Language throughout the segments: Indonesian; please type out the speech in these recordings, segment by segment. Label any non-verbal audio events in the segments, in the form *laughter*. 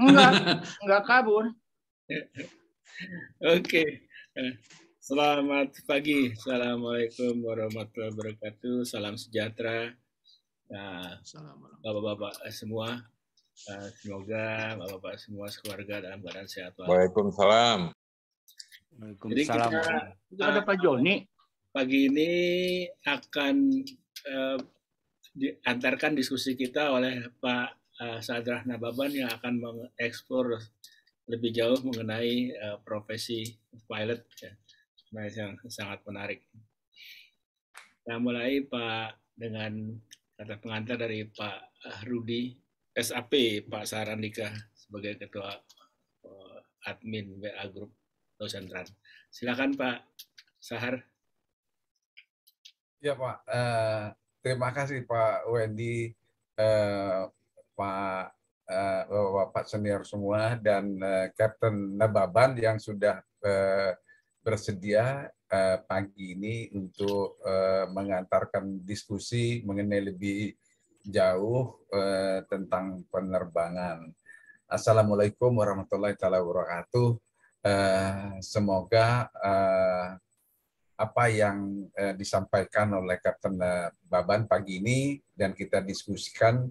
enggak, *laughs* enggak kabur. Oke. Okay. Selamat pagi. Assalamualaikum warahmatullahi wabarakatuh. Salam sejahtera. Nah, Bapak-bapak semua. Nah, semoga Bapak-bapak semua sekeluarga dalam keadaan sehat Waalaikumsalam. Waalaikumsalam. kita, ada Pak Joni. Pagi ini akan uh, diantarkan diskusi kita oleh Pak uh, Sadrah Nababan yang akan mengeksplor lebih jauh mengenai uh, profesi pilot ya. Nah, yang sangat menarik. Kita nah, mulai Pak dengan kata pengantar dari Pak eh, Rudi SAP Pak Sarandika sebagai ketua uh, admin WA Group Nusantara. Silakan Pak Sahar. Ya Pak, uh, terima kasih Pak Wendy uh, Pak uh, eh, Bapak senior semua dan uh, Nababan yang sudah uh, bersedia uh, pagi ini untuk uh, mengantarkan diskusi mengenai lebih jauh uh, tentang penerbangan. Assalamualaikum warahmatullahi wabarakatuh. Uh, semoga uh, apa yang uh, disampaikan oleh Kapten Baban pagi ini dan kita diskusikan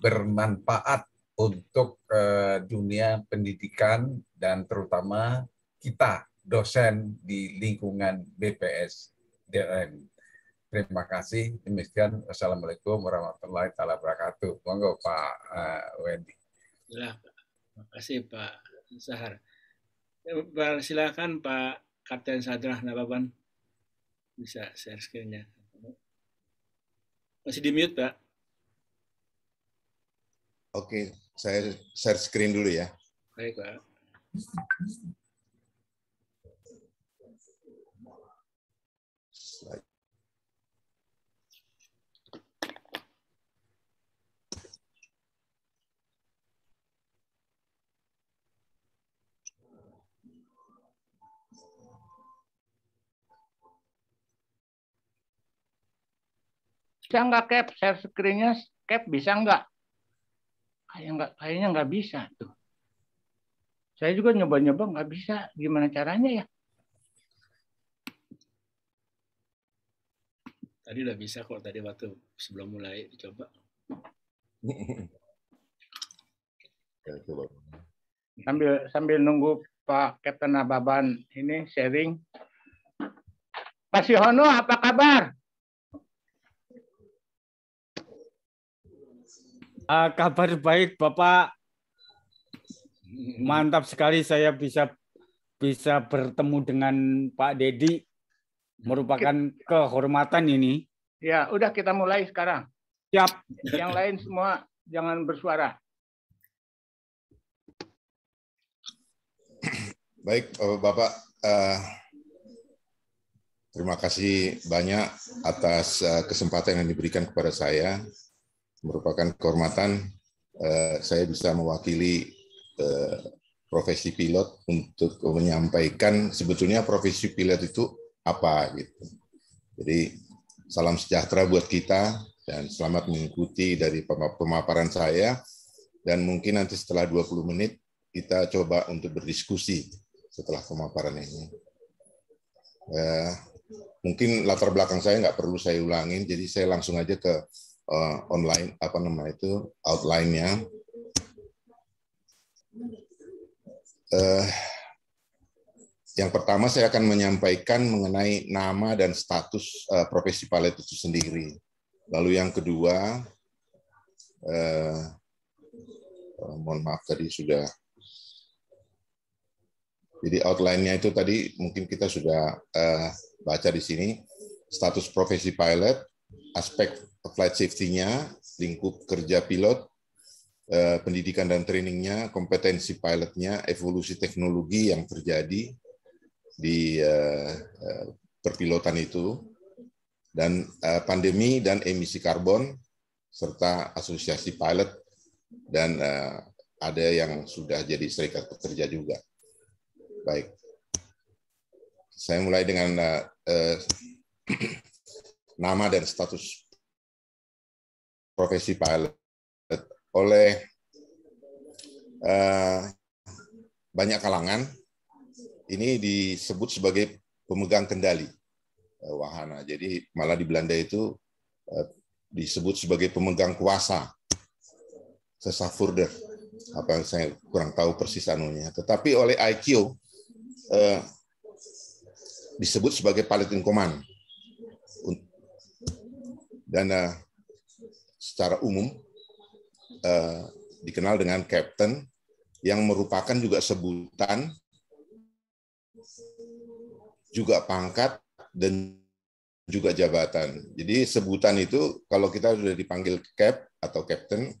bermanfaat untuk eh, dunia pendidikan dan terutama kita dosen di lingkungan BPS DRM. Terima kasih. Demikian. Assalamualaikum warahmatullahi wabarakatuh. Monggo Pak eh, Wendy. Ya, Terima kasih Pak Sahar. Ya, silakan Pak Kapten Sadrah Nababan. Bisa share screen-nya. Masih di mute, Pak. Oke, saya share screen dulu ya. Baik, Pak. Bisa nggak, Cap? Share screen-nya, Cap, bisa nggak? kayak nggak kayaknya nggak bisa tuh saya juga nyoba-nyoba nggak bisa gimana caranya ya tadi udah bisa kok tadi waktu sebelum mulai coba sambil sambil nunggu Pak Kapten Ababan ini sharing Pak Sihono apa kabar Uh, kabar baik Bapak. Mantap sekali saya bisa bisa bertemu dengan Pak Dedi. Merupakan kehormatan ini. Ya, udah kita mulai sekarang. Siap. Yang lain semua jangan bersuara. Baik, Bapak. Uh, eh, terima kasih banyak atas eh, kesempatan yang diberikan kepada saya merupakan kehormatan eh, saya bisa mewakili eh, profesi pilot untuk menyampaikan sebetulnya profesi pilot itu apa gitu. Jadi salam sejahtera buat kita dan selamat mengikuti dari pemaparan saya dan mungkin nanti setelah 20 menit kita coba untuk berdiskusi setelah pemaparan ini. Eh, mungkin latar belakang saya nggak perlu saya ulangin, jadi saya langsung aja ke uh, online apa namanya itu outline-nya. Uh, yang pertama saya akan menyampaikan mengenai nama dan status uh, profesi palet itu sendiri. Lalu yang kedua, uh, uh, mohon maaf tadi sudah. Jadi outline-nya itu tadi mungkin kita sudah uh, baca di sini status profesi pilot, aspek Flight safety-nya, lingkup kerja pilot, eh, pendidikan dan trainingnya, kompetensi pilotnya, evolusi teknologi yang terjadi di eh, eh, perpilotan itu, dan pandemi dan emisi karbon, serta asosiasi pilot, dan ada yang sudah jadi serikat pekerja juga. Baik. Saya mulai dengan *clears throat* nama dan status profesi pilot oleh uh, banyak kalangan ini disebut sebagai pemegang kendali uh, wahana. Jadi malah di Belanda itu uh, disebut sebagai pemegang kuasa sesafurder apa yang saya kurang tahu persis anunya. Tetapi oleh IQ uh, disebut sebagai pilot in command dan uh, secara umum eh, dikenal dengan captain yang merupakan juga sebutan juga pangkat dan juga jabatan. Jadi sebutan itu kalau kita sudah dipanggil cap atau captain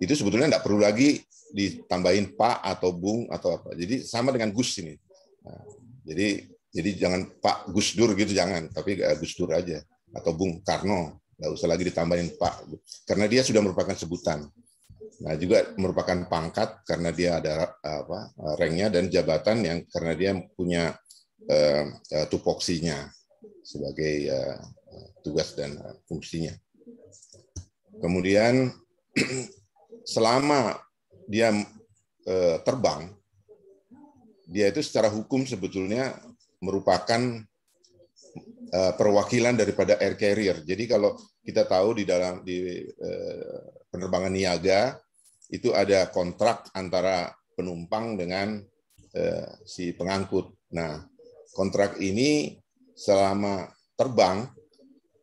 itu sebetulnya tidak perlu lagi ditambahin pak atau bung atau apa. Jadi sama dengan gus ini. Nah, jadi jadi jangan pak gus dur gitu jangan, tapi eh, gus dur aja atau bung karno nggak usah lagi ditambahin Pak, karena dia sudah merupakan sebutan. Nah, juga merupakan pangkat karena dia ada apa ranknya dan jabatan yang karena dia punya uh, uh, tupoksinya sebagai uh, tugas dan fungsinya. Kemudian *clears throat* selama dia terbang, dia itu secara hukum sebetulnya merupakan Eh, perwakilan daripada air carrier. Jadi kalau kita tahu di dalam di eh, penerbangan niaga itu ada kontrak antara penumpang dengan eh, si pengangkut. Nah, kontrak ini selama terbang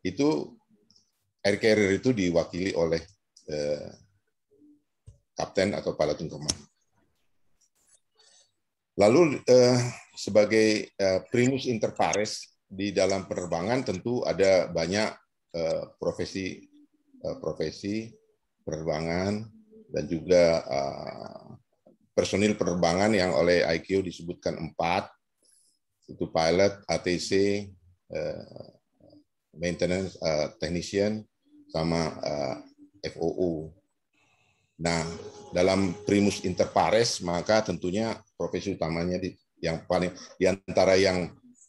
itu air carrier itu diwakili oleh kapten atau pilot in command. Lalu sebagai primus inter pares di dalam penerbangan tentu ada banyak eh, profesi eh, profesi penerbangan dan juga eh, personil penerbangan yang oleh IQ disebutkan empat itu pilot, ATC, maintenance technician, sama FOU. FOO. Nah, dalam primus inter pares maka tentunya profesi utamanya di, yang paling di antara yang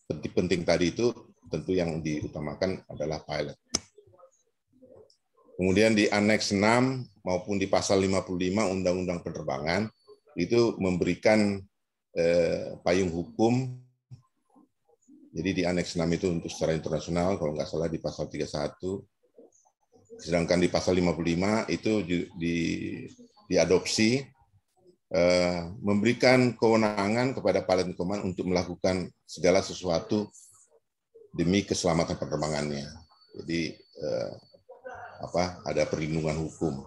penting-penting tadi itu tentu yang diutamakan adalah pilot. Kemudian di aneks 6 maupun di pasal 55 Undang-Undang Penerbangan itu memberikan eh, payung hukum. Jadi di aneks 6 itu untuk secara internasional kalau nggak salah di pasal 31. Sedangkan di pasal 55 itu di diadopsi Eh, memberikan kewenangan kepada Palen Koman untuk melakukan segala sesuatu demi keselamatan penerbangannya. Jadi eh, apa ada perlindungan hukum.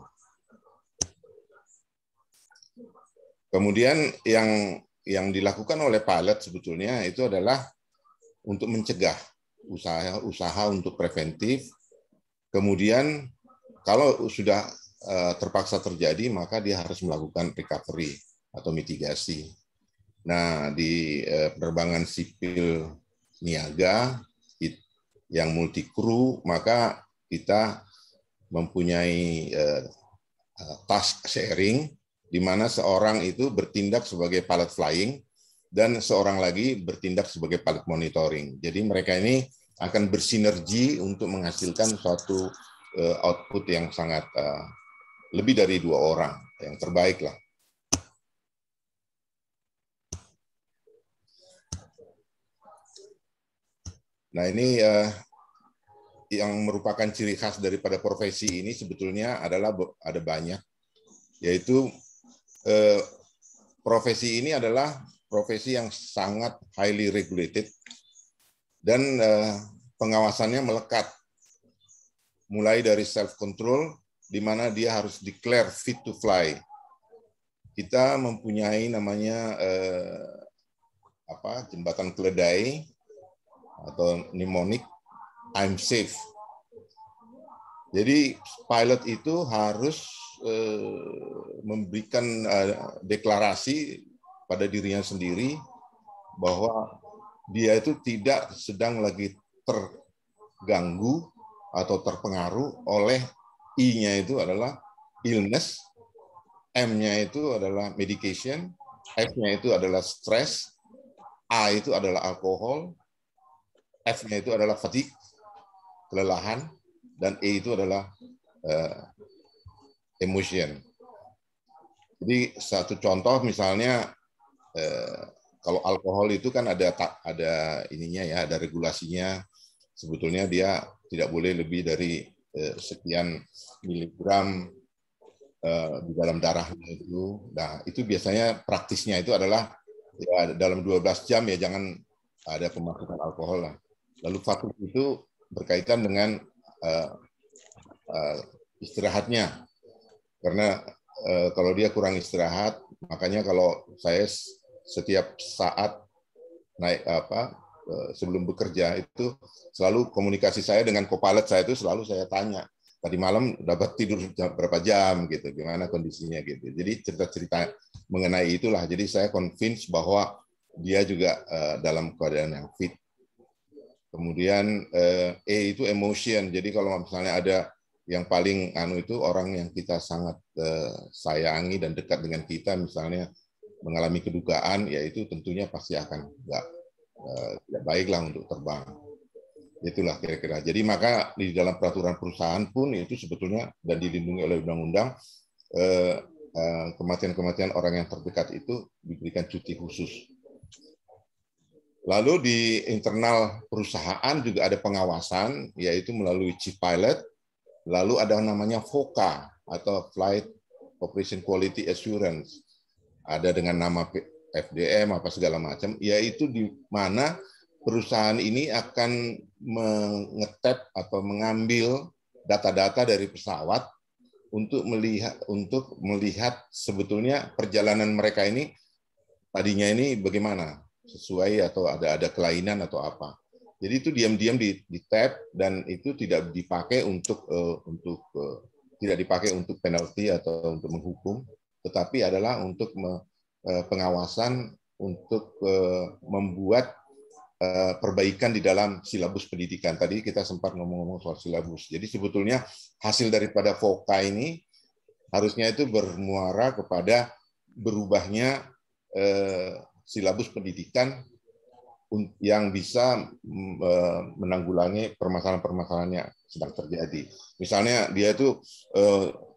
Kemudian yang yang dilakukan oleh pilot sebetulnya itu adalah untuk mencegah usaha-usaha untuk preventif. Kemudian kalau sudah Eh, terpaksa terjadi maka dia harus melakukan recovery atau mitigasi. Nah, di eh, penerbangan sipil niaga yang multi kru maka kita mempunyai eh, task sharing di mana seorang itu bertindak sebagai pilot flying dan seorang lagi bertindak sebagai pilot monitoring. Jadi mereka ini akan bersinergi untuk menghasilkan suatu output yang sangat lebih dari dua orang yang terbaik lah. Nah ini eh, yang merupakan ciri khas daripada profesi ini sebetulnya adalah ada banyak, yaitu eh, profesi ini adalah profesi yang sangat highly regulated dan eh, pengawasannya melekat, mulai dari self control di mana dia harus declare fit to fly. Kita mempunyai namanya eh, apa jembatan keledai atau mnemonic I'm safe. Jadi pilot itu harus eh, memberikan eh, deklarasi pada dirinya sendiri bahwa dia itu tidak sedang lagi terganggu atau terpengaruh oleh I-nya itu adalah illness, M-nya itu adalah medication, F-nya itu adalah stress, A itu adalah alkohol, F-nya itu adalah fatigue, kelelahan, dan E itu adalah uh, emotion. Jadi satu contoh misalnya uh, kalau alkohol itu kan ada tak ada ininya ya, ada regulasinya. Sebetulnya dia tidak boleh lebih dari Eh, sekian miligram eh, di dalam darahnya itu. Nah, itu biasanya praktisnya itu adalah ya, dalam 12 jam ya jangan ada pemasukan alkohol lah. Lalu fatuk itu berkaitan dengan eh, eh, istirahatnya. Karena eh, kalau dia kurang istirahat, makanya kalau saya setiap saat naik apa Eh, sebelum bekerja itu selalu komunikasi saya dengan kopilot saya itu selalu saya tanya tadi malam dapat tidur berapa jam gitu, gimana kondisinya gitu. Jadi cerita-cerita mengenai itulah. Jadi saya convince bahwa dia juga uh, dalam keadaan yang fit. Kemudian uh, E itu emotion. Jadi kalau misalnya ada yang paling anu itu orang yang kita sangat uh, sayangi dan dekat dengan kita misalnya mengalami kedukaan, yaitu tentunya pasti akan enggak Eh, tidak baiklah untuk terbang. Itulah kira-kira. Jadi maka di dalam peraturan perusahaan pun itu sebetulnya dan dilindungi oleh undang-undang eh, eh, kematian-kematian orang yang terdekat itu diberikan cuti khusus. Lalu di internal perusahaan juga ada pengawasan, yaitu melalui chief pilot, lalu ada namanya FOCA atau Flight Operation Quality Assurance, ada dengan nama FDM apa segala macam, yaitu di mana perusahaan ini akan mengetep atau mengambil data-data dari pesawat untuk melihat untuk melihat sebetulnya perjalanan mereka ini tadinya ini bagaimana sesuai atau ada ada kelainan atau apa. Jadi itu diam-diam di, di tap dan itu tidak dipakai untuk uh, untuk uh, tidak dipakai untuk penalti atau untuk menghukum, tetapi adalah untuk Eh, pengawasan untuk eh, membuat eh, perbaikan di dalam silabus pendidikan. Tadi kita sempat ngomong-ngomong soal silabus. Jadi sebetulnya hasil daripada FOKA ini harusnya itu bermuara kepada berubahnya silabus pendidikan yang bisa mm, menanggulangi permasalahan-permasalahan yang sedang terjadi. Misalnya dia itu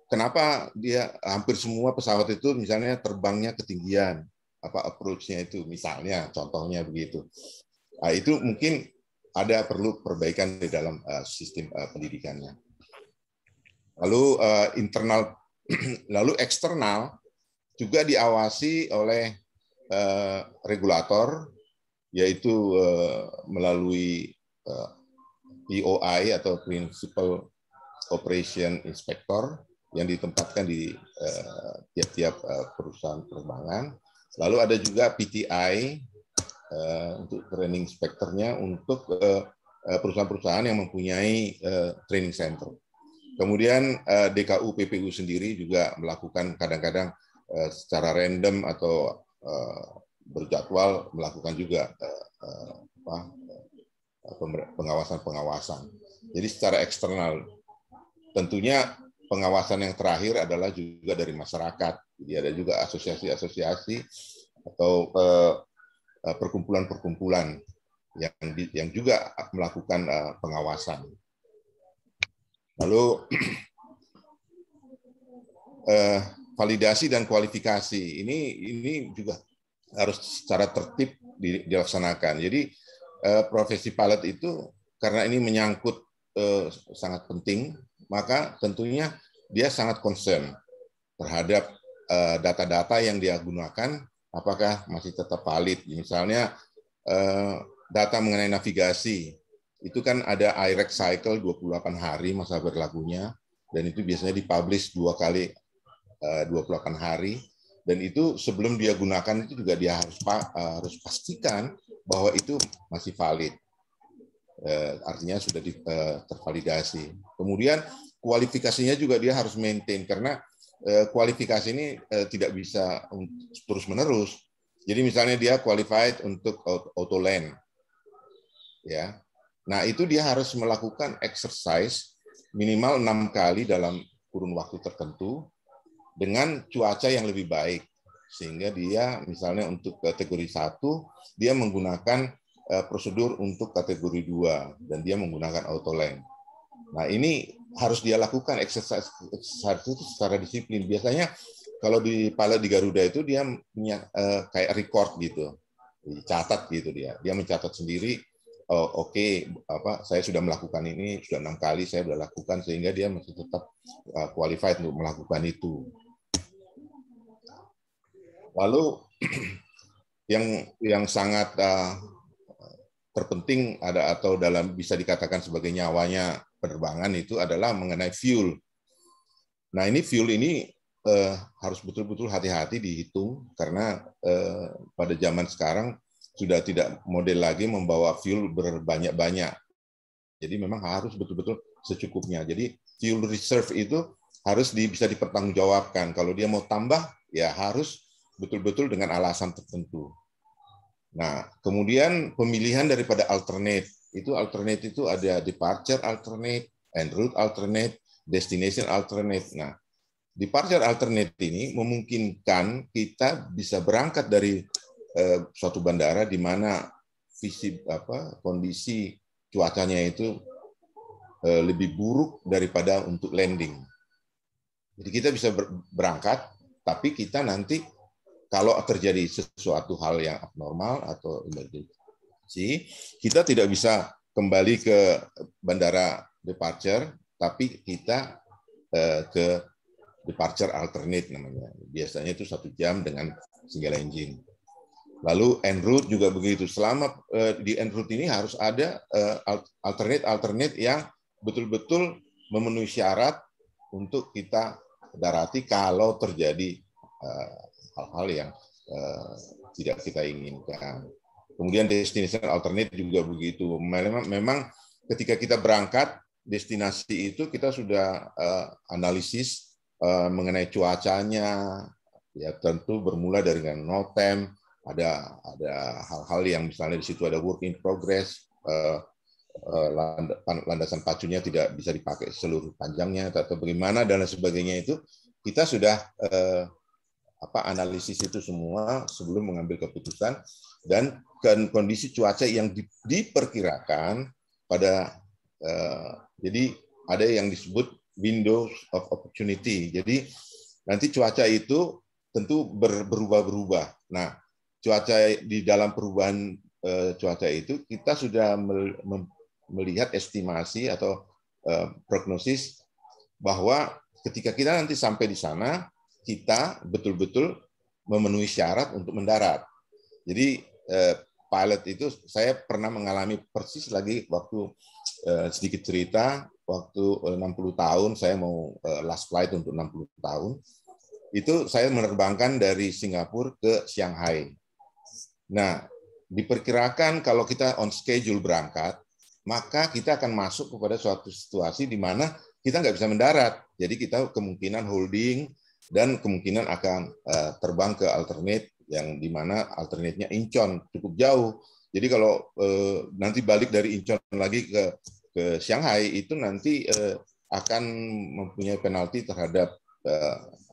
kenapa dia hampir semua pesawat itu misalnya terbangnya ketinggian apa approach-nya itu misalnya contohnya begitu nah, itu mungkin ada perlu perbaikan di dalam eh, sistem eh, pendidikannya lalu eh, internal *clears throat* lalu eksternal juga diawasi oleh regulator yaitu melalui POI atau Principal Operation Inspector yang ditempatkan di eh, tiap-tiap uh, uh, perusahaan penerbangan. Lalu ada juga PTI uh, eh, untuk training spekternya untuk perusahaan-perusahaan yang mempunyai training center. Kemudian DKU PPU sendiri juga melakukan kadang-kadang secara random atau berjadwal melakukan juga uh, pengawasan-pengawasan. Jadi secara eksternal tentunya pengawasan yang terakhir adalah juga dari masyarakat. Jadi iya, ada juga asosiasi-asosiasi atau eh, eh, perkumpulan-perkumpulan yang yang juga melakukan eh, pengawasan. Lalu *clears throat* validasi dan kualifikasi ini ini juga harus secara tertib dilaksanakan. Jadi profesi pilot itu karena ini menyangkut sangat penting maka tentunya dia sangat concern terhadap eh, data-data yang dia gunakan apakah masih tetap valid. Misalnya eh, data mengenai navigasi itu kan ada IREX cycle 28 hari masa berlakunya dan itu biasanya dipublish dua kali 28 eh, hari dan itu sebelum dia gunakan itu juga dia harus harus pastikan bahwa itu masih valid. Eh, artinya sudah di, eh, tervalidasi. Kemudian kualifikasinya juga dia harus maintain karena eh, kualifikasi ini tidak bisa terus menerus. Jadi misalnya dia qualified untuk auto land, ya. Nah itu dia harus melakukan exercise minimal enam kali dalam kurun waktu tertentu dengan cuaca yang lebih baik sehingga dia misalnya untuk kategori satu dia menggunakan Eh, prosedur untuk kategori 2 dan dia menggunakan auto lane. Nah, ini harus dia lakukan exercise, itu secara disiplin. Biasanya kalau di pilot di Garuda itu dia punya uh, kayak record gitu. Dicatat gitu dia. Dia mencatat sendiri oh, oke okay, apa saya sudah melakukan ini sudah enam kali saya sudah lakukan sehingga dia masih tetap uh, qualified untuk melakukan itu. Lalu *clears throat* yang yang sangat uh, terpenting ada atau dalam bisa dikatakan sebagai nyawanya penerbangan itu adalah mengenai fuel. Nah ini fuel ini eh, harus betul-betul hati-hati dihitung karena eh, pada zaman sekarang sudah tidak model lagi membawa fuel berbanyak-banyak. Jadi memang harus betul-betul secukupnya. Jadi fuel reserve itu harus di, bisa dipertanggungjawabkan. Kalau dia mau tambah ya harus betul-betul dengan alasan tertentu. Nah, kemudian pemilihan daripada alternate. Itu alternate itu ada departure alternate, and route alternate, destination alternate. Nah, departure alternate ini memungkinkan kita bisa berangkat dari eh, suatu bandara di mana visi apa kondisi cuacanya itu eh, lebih buruk daripada untuk landing. Jadi kita bisa berangkat, tapi kita nanti kalau terjadi sesuatu hal yang abnormal atau emergency, kita tidak bisa kembali ke bandara departure, tapi kita eh, ke departure alternate namanya. Biasanya itu satu jam dengan single engine. Lalu en route juga begitu. Selama eh, di en route ini harus ada eh, alternate-alternate yang betul-betul memenuhi syarat untuk kita darati kalau terjadi hal-hal yang uh, tidak kita inginkan. Kemudian destinasi alternatif juga begitu. Memang, ketika kita berangkat destinasi itu kita sudah uh, analisis uh, mengenai cuacanya. Ya tentu bermula dari dengan no time, ada ada hal-hal yang misalnya di situ ada work in progress, uh, landasan pacunya tidak bisa dipakai seluruh panjangnya atau bagaimana dan sebagainya itu kita sudah apa analisis itu semua sebelum mengambil keputusan dan kan kondisi cuaca yang di, diperkirakan pada uh, jadi ada yang disebut windows of opportunity. Jadi nanti cuaca itu tentu ber, berubah-berubah. Nah, cuaca di dalam perubahan uh, cuaca itu kita sudah melihat estimasi atau uh, prognosis bahwa ketika kita nanti sampai di sana kita betul-betul memenuhi syarat untuk mendarat. Jadi eh, pilot itu saya pernah mengalami persis lagi waktu eh, sedikit cerita waktu 60 eh, tahun saya mau eh, last flight untuk 60 tahun itu saya menerbangkan dari Singapura ke Shanghai. Nah, diperkirakan kalau kita on schedule berangkat, maka kita akan masuk kepada suatu situasi di mana kita nggak bisa mendarat. Jadi kita kemungkinan holding dan kemungkinan akan eh, terbang ke alternate yang di mana alternate-nya Incheon cukup jauh. Jadi kalau eh, nanti balik dari Incheon lagi ke ke Shanghai itu nanti eh, akan mempunyai penalti terhadap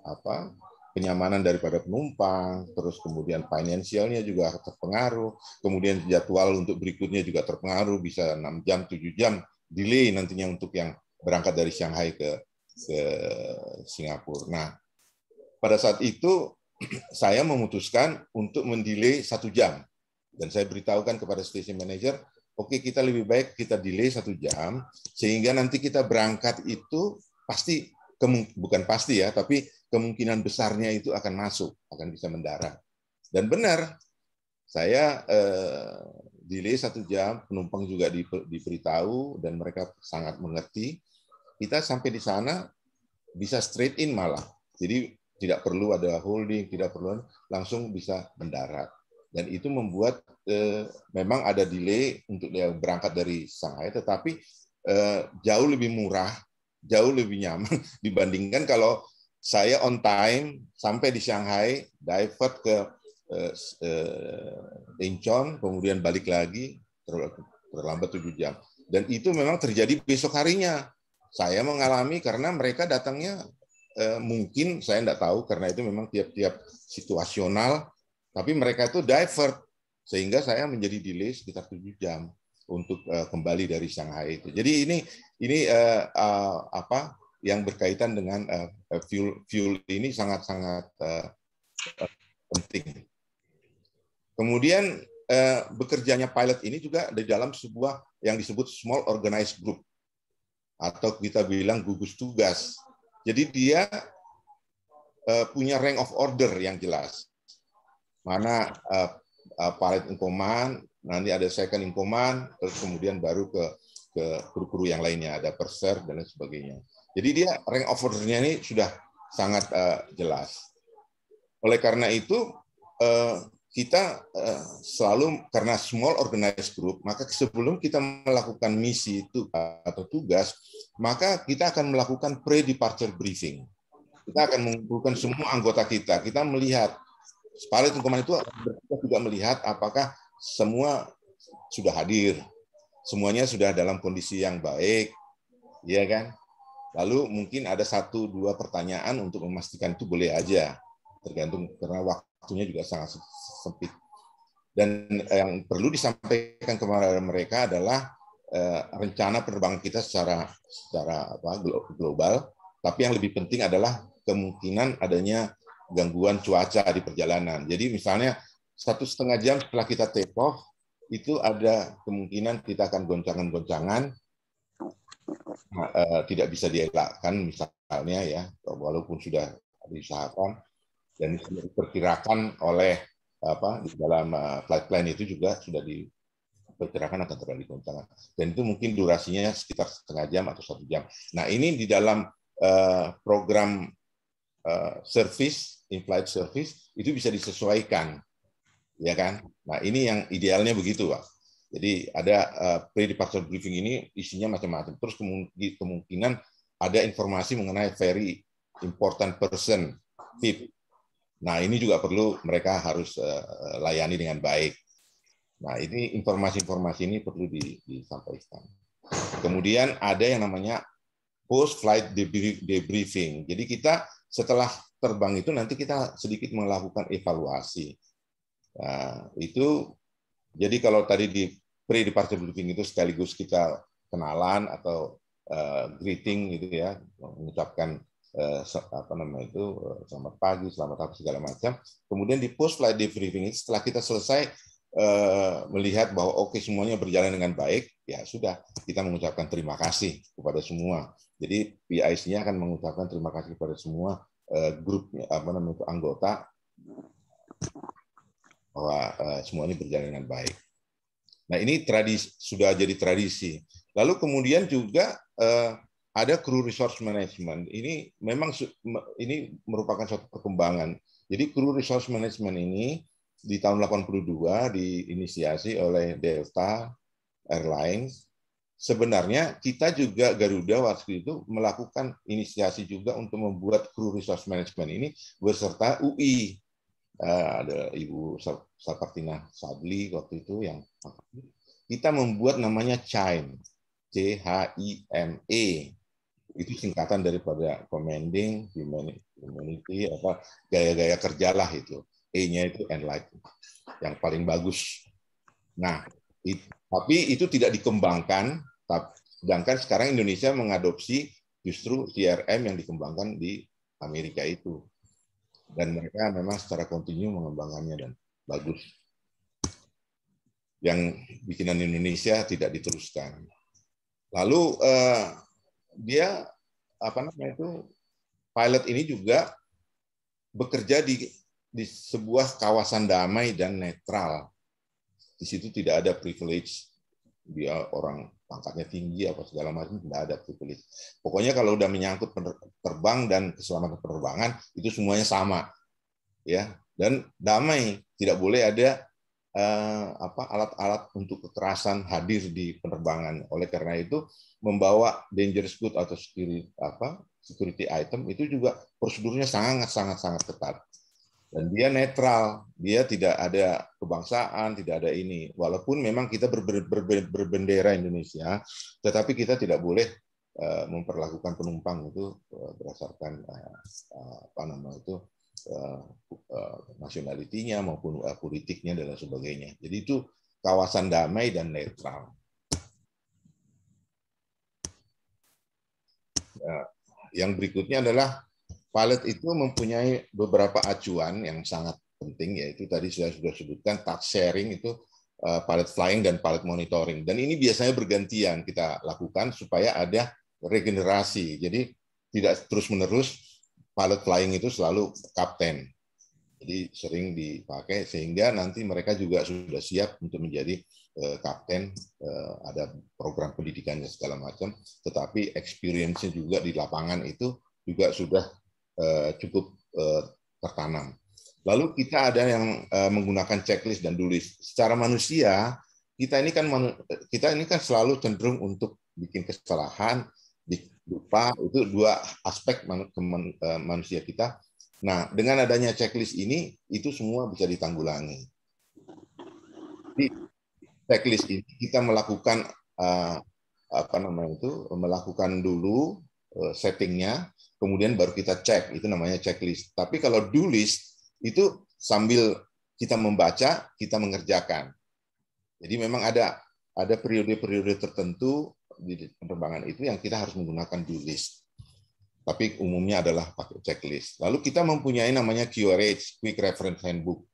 apa kenyamanan daripada penumpang, terus kemudian finansialnya juga terpengaruh, kemudian jadwal untuk berikutnya juga terpengaruh, bisa 6 jam, 7 jam delay nantinya untuk yang berangkat dari Shanghai ke, ke Singapura. Nah, pada saat itu *clears throat* saya memutuskan untuk mendelay satu jam. Dan saya beritahukan kepada station manager, oke okay, kita lebih baik kita delay satu jam, sehingga nanti kita berangkat itu pasti, bukan pasti ya, tapi kemungkinan besarnya itu akan masuk, akan bisa mendarat. Dan benar, saya eh, delay satu jam, penumpang juga diberitahu, dan mereka sangat mengerti. Kita sampai di sana bisa straight in malah. Jadi tidak perlu ada holding, tidak perlu langsung bisa mendarat. Dan itu membuat eh, memang ada delay untuk dia berangkat dari Shanghai, tetapi eh, jauh lebih murah, jauh lebih nyaman *laughs* dibandingkan kalau saya on time sampai di Shanghai, divert ke eh, eh, Incheon, kemudian balik lagi terlambat tujuh jam. Dan itu memang terjadi besok harinya. Saya mengalami karena mereka datangnya Eh, mungkin saya tidak tahu karena itu memang tiap-tiap situasional, tapi mereka itu divert sehingga saya menjadi delay sekitar tujuh jam untuk eh, kembali dari Shanghai itu. Jadi ini ini eh, apa yang berkaitan dengan fuel fuel ini sangat-sangat penting. Kemudian bekerjanya pilot ini juga di dalam sebuah yang disebut small organized group atau kita bilang gugus tugas jadi dia uh, punya rank of order yang jelas. Mana uh, uh, in command, nanti ada second in command, terus kemudian baru ke ke guru kru yang lainnya, ada perser dan lain sebagainya. Jadi dia rank of order-nya ini sudah sangat uh, jelas. Oleh karena itu uh, kita uh, selalu karena small organized group, maka sebelum kita melakukan misi itu atau tugas, maka kita akan melakukan pre-departure briefing. Kita akan mengumpulkan semua anggota kita. Kita melihat, para teman itu kita juga melihat apakah semua sudah hadir, semuanya sudah dalam kondisi yang baik, ya kan? Lalu mungkin ada satu dua pertanyaan untuk memastikan itu boleh aja, tergantung karena waktu waktunya juga sangat sempit. Dan yang perlu disampaikan kepada mereka adalah eh, rencana penerbangan kita secara secara apa, global, tapi yang lebih penting adalah kemungkinan adanya gangguan cuaca di perjalanan. Jadi misalnya satu setengah jam setelah kita take off itu ada kemungkinan kita akan goncangan-goncangan nah, eh, tidak bisa dielakkan misalnya ya walaupun sudah diusahakan dan diperkirakan oleh apa di dalam eh, flight plan itu juga sudah diperkirakan akan terjadi goncangan dan itu mungkin durasinya sekitar setengah jam atau satu jam. Nah ini di dalam eh, program eh, service in-flight service itu bisa disesuaikan ya kan. Nah ini yang idealnya begitu pak. Jadi ada pre-departure briefing ini isinya macam-macam. Terus kemungkinan ada informasi mengenai very important person, tip Nah, ini juga perlu mereka harus eh, layani dengan baik. Nah, ini informasi-informasi ini perlu disampaikan. Kemudian ada yang namanya post flight debriefing. Jadi kita setelah terbang itu nanti kita sedikit melakukan evaluasi. Nah, itu jadi kalau tadi di pre departure briefing itu sekaligus kita kenalan atau uh, greeting gitu ya, mengucapkan Eh, apa namanya itu eh, selamat pagi, selamat apa segala macam. Kemudian di post flight debriefing itu setelah kita selesai eh, melihat bahwa oke okay, semuanya berjalan dengan baik, ya sudah kita mengucapkan terima kasih kepada semua. Jadi PIC-nya akan mengucapkan terima kasih kepada semua grup apa namanya itu anggota bahwa semuanya berjalan dengan baik. Nah ini tradisi sudah jadi tradisi. Lalu kemudian juga ada crew resource management. Ini memang ini merupakan suatu perkembangan. Jadi crew resource management ini di tahun 82 diinisiasi oleh Delta Airlines. Sebenarnya kita juga Garuda waktu itu melakukan inisiasi juga untuk membuat crew resource management ini beserta UI. Eh, ada Ibu Sapartina Sabli waktu itu yang kita membuat namanya CHIME. C H I M E itu singkatan daripada commanding humanity apa gaya-gaya kerjalah itu E-nya itu enlighten yang paling bagus. Nah, it, tapi itu tidak dikembangkan. Tapi, sedangkan sekarang Indonesia mengadopsi justru CRM yang dikembangkan di Amerika itu. Dan mereka memang secara kontinu mengembangkannya dan bagus. Yang bikinan Indonesia tidak diteruskan. Lalu eh, dia apa namanya itu pilot ini juga bekerja di di sebuah kawasan damai dan netral. Di situ tidak ada privilege dia orang pangkatnya tinggi apa segala macam tidak ada privilege. Pokoknya kalau udah menyangkut terbang dan keselamatan penerbangan itu semuanya sama. Ya, dan damai, tidak boleh ada eh, apa alat-alat untuk kekerasan hadir di penerbangan. Oleh karena itu membawa dangerous good atau security apa security item itu juga prosedurnya sangat sangat sangat ketat. Dan dia netral, dia tidak ada kebangsaan, tidak ada ini. Walaupun memang kita ber, ber, ber, berbendera Indonesia, tetapi kita tidak boleh eh, memperlakukan penumpang itu eh, berdasarkan eh, apa namanya itu Eh, eh, nasionalitinya maupun eh, politiknya dan sebagainya. Jadi itu kawasan damai dan netral. Nah, yang berikutnya adalah Palet itu mempunyai beberapa acuan yang sangat penting, yaitu tadi sudah sudah sebutkan tax sharing itu palet flying dan palet monitoring. Dan ini biasanya bergantian kita lakukan supaya ada regenerasi. Jadi tidak terus menerus pilot flying itu selalu kapten. Jadi sering dipakai sehingga nanti mereka juga sudah siap untuk menjadi eh, kapten, eh, ada program pendidikannya segala macam, tetapi experience-nya juga di lapangan itu juga sudah eh, cukup tertanam. Lalu kita ada yang menggunakan checklist dan tulis. Secara manusia, kita ini kan kita ini kan selalu cenderung untuk bikin kesalahan, lupa itu dua aspek e, manusia kita. Nah, dengan adanya checklist ini itu semua bisa ditanggulangi. Di checklist ini kita melakukan e, apa namanya itu melakukan dulu e, settingnya, kemudian baru kita cek itu namanya checklist. Tapi kalau do list itu sambil kita membaca, kita mengerjakan. Jadi memang ada ada periode-periode tertentu di penerbangan itu yang kita harus menggunakan do list. Tapi umumnya adalah pakai checklist. Lalu kita mempunyai namanya QRH, Quick Reference Handbook.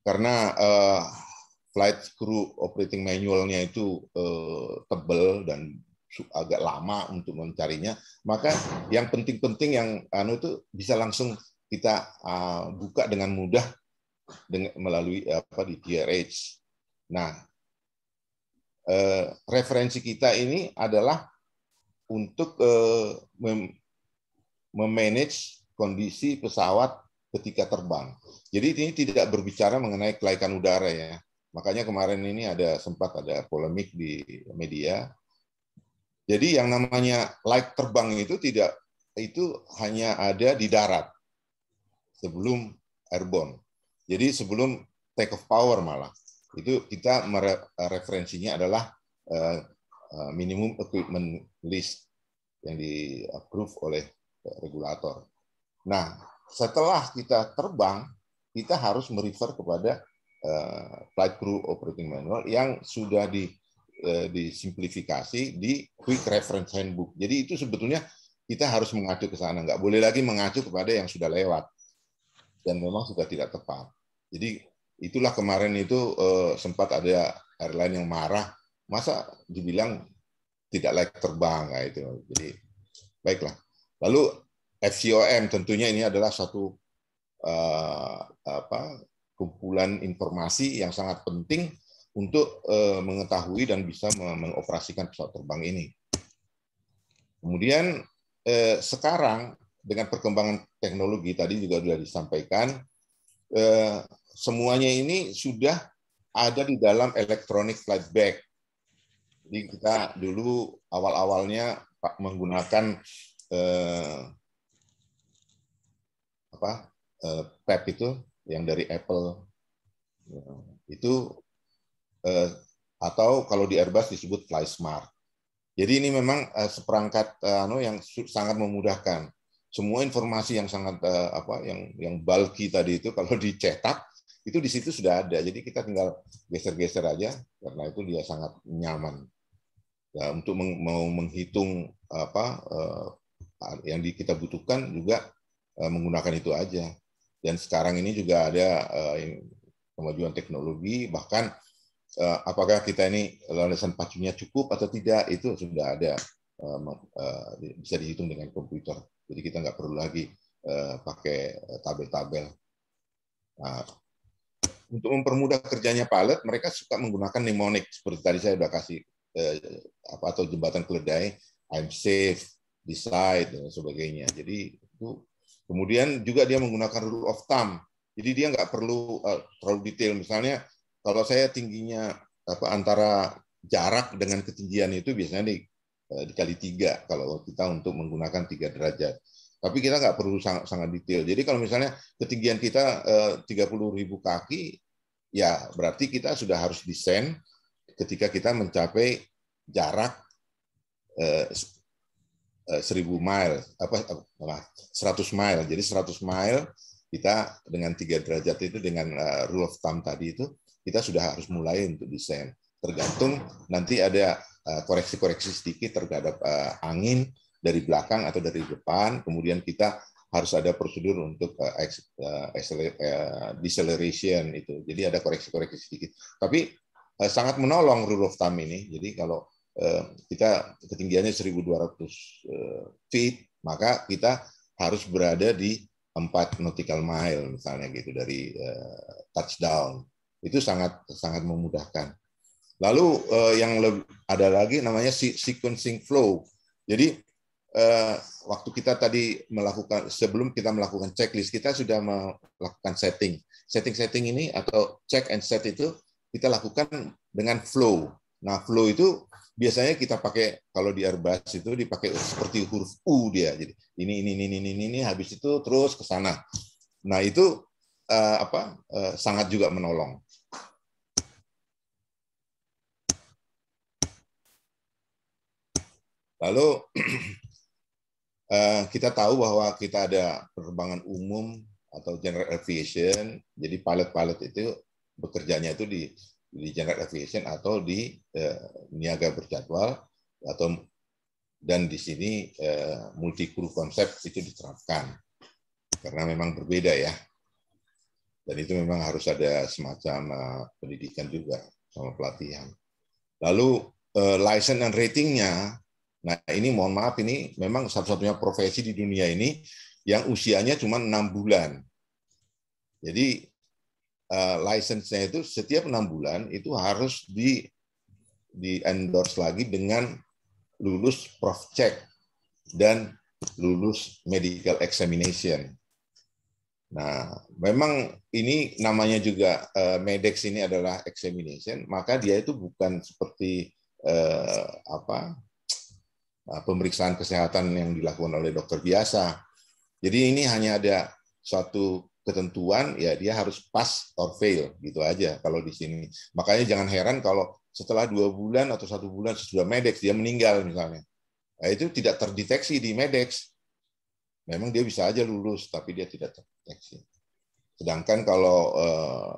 Karena uh, flight crew operating manualnya itu uh, tebel dan agak lama untuk mencarinya, maka yang penting-penting yang anu itu bisa langsung kita uh, buka dengan mudah dengan, melalui apa di QRH. Nah, Eh, referensi kita ini adalah untuk eh, memanage kondisi pesawat ketika terbang. Jadi ini tidak berbicara mengenai kelaikan udara ya. Makanya kemarin ini ada sempat ada polemik di media. Jadi yang namanya laik terbang itu tidak itu hanya ada di darat sebelum airborne. Jadi sebelum take off power malah itu kita eh, referensinya adalah eh, eh, minimum equipment list yang di approve oleh regulator. Nah, setelah kita terbang, kita harus merefer kepada flight crew operating manual yang sudah di disimplifikasi di quick reference handbook. Jadi itu sebetulnya kita harus mengacu ke sana, nggak boleh lagi mengacu kepada yang sudah lewat dan memang sudah tidak tepat. Jadi itulah kemarin itu uh, sempat ada airline yang marah masa dibilang tidak layak terbang nah, itu jadi baiklah lalu FCOM tentunya ini adalah satu uh, apa kumpulan informasi yang sangat penting untuk uh, mengetahui dan bisa mengoperasikan pesawat terbang ini kemudian uh, sekarang dengan perkembangan teknologi tadi juga sudah disampaikan uh, semuanya ini sudah ada di dalam electronic flight bag. Jadi kita dulu awal-awalnya pak menggunakan eh, apa eh, PEP itu yang dari Apple itu eh, atau kalau di Airbus disebut smart. Jadi ini memang eh, seperangkat eh, anu yang sangat memudahkan. Semua informasi yang sangat eh, apa yang yang bulky tadi itu kalau dicetak itu di situ sudah ada. Jadi kita tinggal geser-geser aja karena itu dia sangat nyaman ya, untuk meng mau menghitung apa eh, yang di, kita butuhkan juga eh, menggunakan itu aja. Dan sekarang ini juga ada eh, kemajuan teknologi bahkan eh, apakah kita ini landasan pacunya cukup atau tidak itu sudah ada eh, eh bisa dihitung dengan komputer. Jadi kita nggak perlu lagi eh, pakai eh, tabel-tabel. Nah, untuk mempermudah kerjanya pilot, mereka suka menggunakan mnemonic seperti tadi saya sudah kasih eh, apa atau jembatan keledai, I'm safe, decide dan sebagainya. Jadi itu kemudian juga dia menggunakan rule of thumb. Jadi dia nggak perlu eh, terlalu detail. Misalnya kalau saya tingginya apa antara jarak dengan ketinggian itu biasanya di, eh, dikali tiga kalau kita untuk menggunakan tiga derajat. Tapi kita nggak perlu sangat, sangat detail. Jadi kalau misalnya ketinggian kita eh, puluh ribu kaki, ya berarti kita sudah harus desain ketika kita mencapai jarak eh, 1000 eh, mile apa seratus 100 mile. Jadi 100 mile kita dengan tiga derajat itu dengan eh, rule of thumb tadi itu kita sudah harus mulai untuk desain. Tergantung nanti ada eh, koreksi-koreksi uh, sedikit terhadap uh, angin dari belakang atau dari depan, kemudian kita harus ada prosedur untuk eh, eh, eh, deceleration itu. Jadi ada koreksi-koreksi sedikit. Tapi sangat menolong rule of thumb ini. Jadi kalau kita ketinggiannya 1200 uh, feet, maka kita harus berada di 4 nautical mile misalnya gitu dari touchdown. Itu sangat sangat memudahkan. Lalu yang ada lagi namanya sequencing flow. Jadi eh, waktu kita tadi melakukan sebelum kita melakukan checklist kita sudah melakukan setting. Setting-setting ini atau check and set itu kita lakukan dengan flow. Nah, flow itu biasanya kita pakai kalau di Airbus itu dipakai seperti huruf U dia. Jadi ini ini ini ini ini, ini habis itu terus ke sana. Nah, itu eh, apa? Eh, sangat juga menolong. Lalu *clears throat* Eh, kita tahu bahwa kita ada penerbangan umum atau general aviation. Jadi pilot-pilot itu bekerjanya itu di di general aviation atau di eh, niaga berjadwal atau dan di sini eh, multi crew konsep itu diterapkan karena memang berbeda ya dan itu memang harus ada semacam eh, pendidikan juga sama pelatihan lalu eh, license and ratingnya Nah ini mohon maaf ini memang satu-satunya profesi di dunia ini yang usianya cuma enam bulan. Jadi uh, license-nya itu setiap enam bulan itu harus di di endorse lagi dengan lulus prof check dan lulus medical examination. Nah, memang ini namanya juga uh, medex ini adalah examination, maka dia itu bukan seperti uh, apa Eh, pemeriksaan kesehatan yang dilakukan oleh dokter biasa. Jadi ini hanya ada suatu ketentuan ya dia harus pass or fail gitu aja kalau di sini. Makanya jangan heran kalau setelah dua bulan atau satu bulan sesudah medex dia meninggal misalnya. Nah, itu tidak terdeteksi di medex. Memang dia bisa aja lulus tapi dia tidak terdeteksi. Sedangkan kalau eh,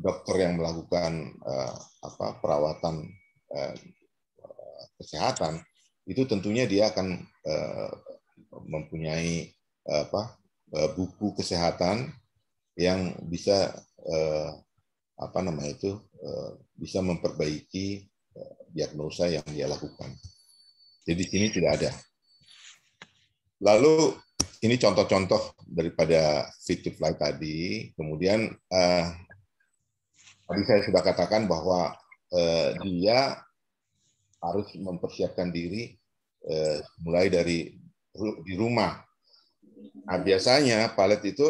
dokter yang melakukan eh, apa perawatan eh, kesehatan itu tentunya dia akan eh, mempunyai apa eh, buku kesehatan yang bisa eh, apa nama itu bisa memperbaiki diagnosa yang dia lakukan. Jadi sini tidak ada. Lalu ini contoh-contoh daripada fit to fly tadi. Kemudian eh, tadi saya sudah katakan bahwa eh, dia harus mempersiapkan diri eh, mulai dari ru di rumah. Nah, biasanya palet itu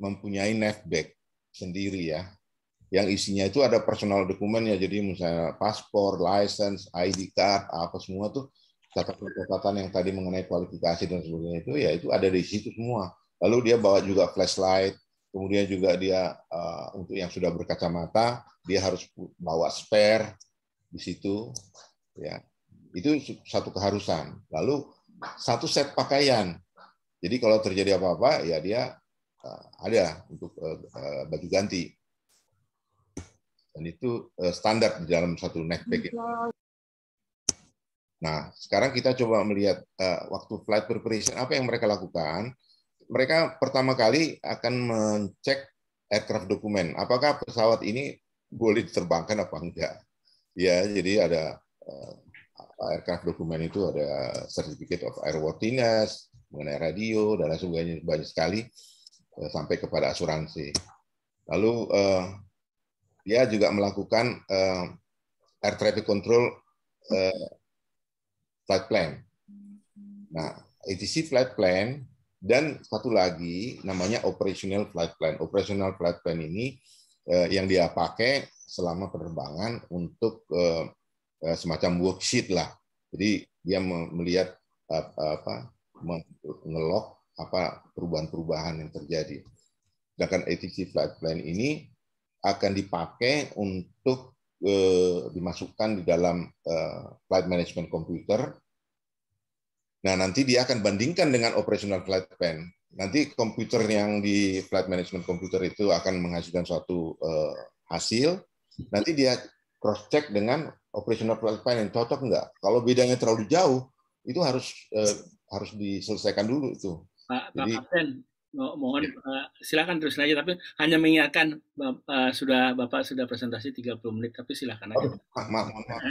mempunyai netback sendiri ya, yang isinya itu ada personal dokumennya, jadi misalnya paspor, license, ID card, apa semua tuh catatan-catatan yang tadi mengenai kualifikasi dan sebagainya itu ya itu ada di situ semua. Lalu dia bawa juga flashlight, kemudian juga dia uh, untuk yang sudah berkacamata dia harus bawa spare di situ ya itu satu keharusan lalu satu set pakaian jadi kalau terjadi apa-apa ya dia eh, ada untuk eh, eh, baju ganti dan itu standar di dalam satu neck bag. Nah, sekarang kita coba melihat waktu flight preparation apa yang mereka lakukan. Mereka pertama kali akan mencek aircraft dokumen, apakah pesawat ini boleh diterbangkan apa enggak. Ya, jadi ada Eh, aircraft dokumen itu ada certificate of airworthiness mengenai radio dan lain sebagainya banyak sekali eh, sampai kepada asuransi. Lalu uh, dia juga melakukan uh, air traffic control uh, flight plan. Nah, ATC flight plan dan satu lagi namanya operational flight plan. Operational flight plan ini yang dia pakai selama penerbangan untuk Eh, semacam worksheet lah. Jadi dia melihat eh, eh, apa mengelok apa perubahan-perubahan yang terjadi. Sedangkan ATC flight plan ini akan dipakai untuk eh, dimasukkan di dalam eh, flight management computer. Nah, nanti dia akan bandingkan dengan operational flight plan. Nanti komputer yang di flight management computer itu akan menghasilkan suatu eh, hasil. Nanti dia cross check dengan operational planning cocok nggak? Kalau bidangnya terlalu jauh, itu harus eh, harus diselesaikan dulu itu. Pak, Jadi, Pak Kapten, mohon uh, silakan terus aja tapi hanya mengingatkan uh, sudah Bapak sudah presentasi 30 menit tapi silakan aja. Oh, maaf, maaf, maaf.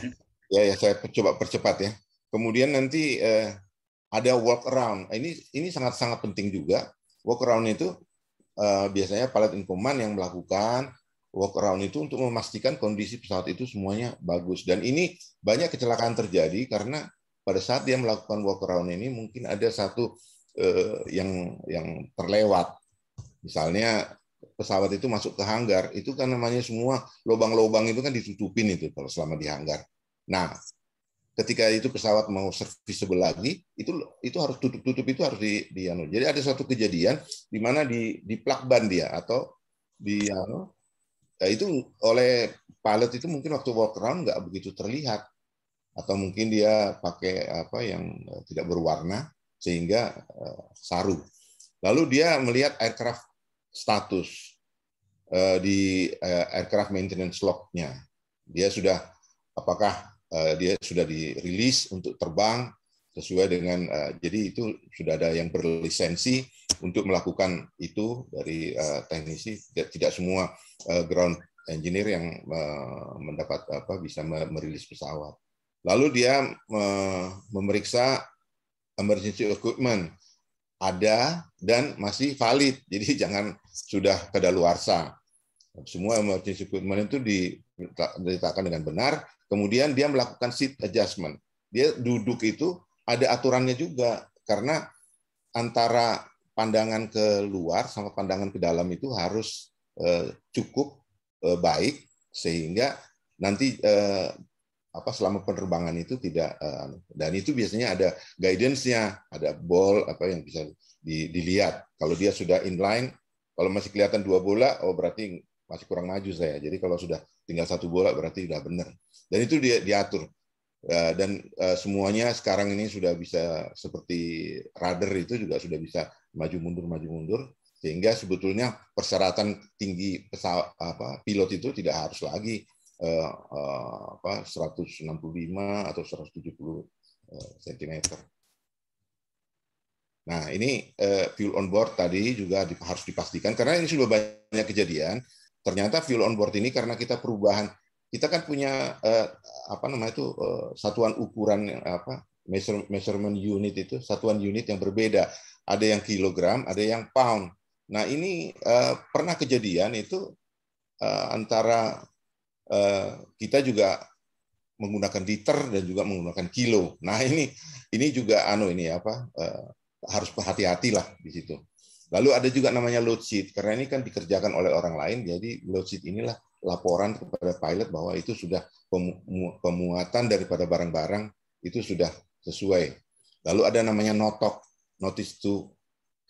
Eh, ya ya saya coba percepat ya. Kemudian nanti eh, ada around. Nah, ini ini sangat-sangat penting juga. Walk around itu eh, biasanya in command yang melakukan walk around itu untuk memastikan kondisi pesawat itu semuanya bagus. Dan ini banyak kecelakaan terjadi karena pada saat dia melakukan walk around ini mungkin ada satu eh, yang yang terlewat. Misalnya pesawat itu masuk ke hanggar, itu kan namanya semua lubang-lubang itu kan ditutupin itu kalau selama di hanggar. Nah, ketika itu pesawat mau serviceable lagi, itu itu harus tutup-tutup itu harus di, di anu. Jadi ada satu kejadian di mana di di plak ban dia atau di anu, Nah, itu oleh pilot itu mungkin waktu walk around nggak begitu terlihat atau mungkin dia pakai apa yang eh, tidak berwarna sehingga eh, saru. Lalu dia melihat aircraft status eh, di aircraft maintenance log-nya. Dia sudah apakah dia sudah dirilis untuk terbang sesuai dengan uh, jadi itu sudah ada yang berlisensi untuk melakukan itu dari uh, teknisi tidak, tidak semua uh, ground engineer yang uh, mendapat apa bisa merilis pesawat. Lalu dia uh, memeriksa emergency equipment ada dan masih valid. *laughs* Jadi jangan sudah kedaluarsa. Semua emergency equipment itu diletakkan dengan benar. Kemudian dia melakukan seat adjustment. Dia duduk itu ada aturannya juga karena antara pandangan ke luar sama pandangan ke dalam itu harus eh, cukup eh, baik sehingga nanti eh, apa selama penerbangan itu tidak anu. dan itu biasanya ada guidance-nya, ada ball apa yang bisa dilihat. Kalau dia sudah inline, kalau masih kelihatan dua bola, oh berarti masih kurang maju saya. Jadi kalau sudah tinggal satu bola berarti sudah benar. Dan itu dia diatur. Ya, dan eh, semuanya sekarang ini sudah bisa seperti radar itu juga sudah bisa maju mundur maju mundur sehingga sebetulnya persyaratan tinggi pesawat apa pilot itu tidak harus lagi eh, eh, apa 165 atau 170 cm. Nah, ini fuel on board tadi juga harus dipastikan karena ini sudah banyak kejadian. Ternyata fuel on board ini karena kita perubahan kita kan punya eh, apa namanya itu eh, satuan ukuran yang apa measurement unit itu satuan unit yang berbeda. Ada yang kilogram, ada yang pound. Nah ini eh, pernah kejadian itu eh, antara eh, kita juga menggunakan liter dan juga menggunakan kilo. Nah ini ini juga anu ini apa eh, harus berhati-hati lah di situ. Lalu ada juga namanya load sheet karena ini kan dikerjakan oleh orang lain, jadi load sheet inilah laporan kepada pilot bahwa itu sudah pemuatan daripada barang-barang itu sudah sesuai. Lalu ada namanya notok, notice to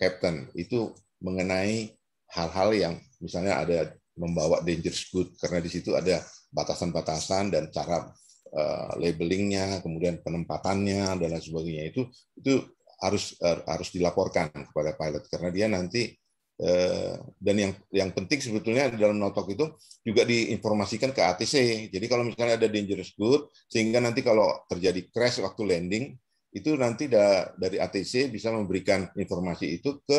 captain. Itu mengenai hal-hal yang misalnya ada membawa dangerous good karena di situ ada batasan-batasan dan cara eh, labelingnya, kemudian penempatannya dan lain sebagainya itu itu harus er, harus dilaporkan kepada pilot karena dia nanti Eh, dan yang yang penting sebetulnya dalam notok itu juga diinformasikan ke ATC. Jadi kalau misalnya ada dangerous good sehingga nanti kalau terjadi crash waktu landing itu nanti da, dari ATC bisa memberikan informasi itu ke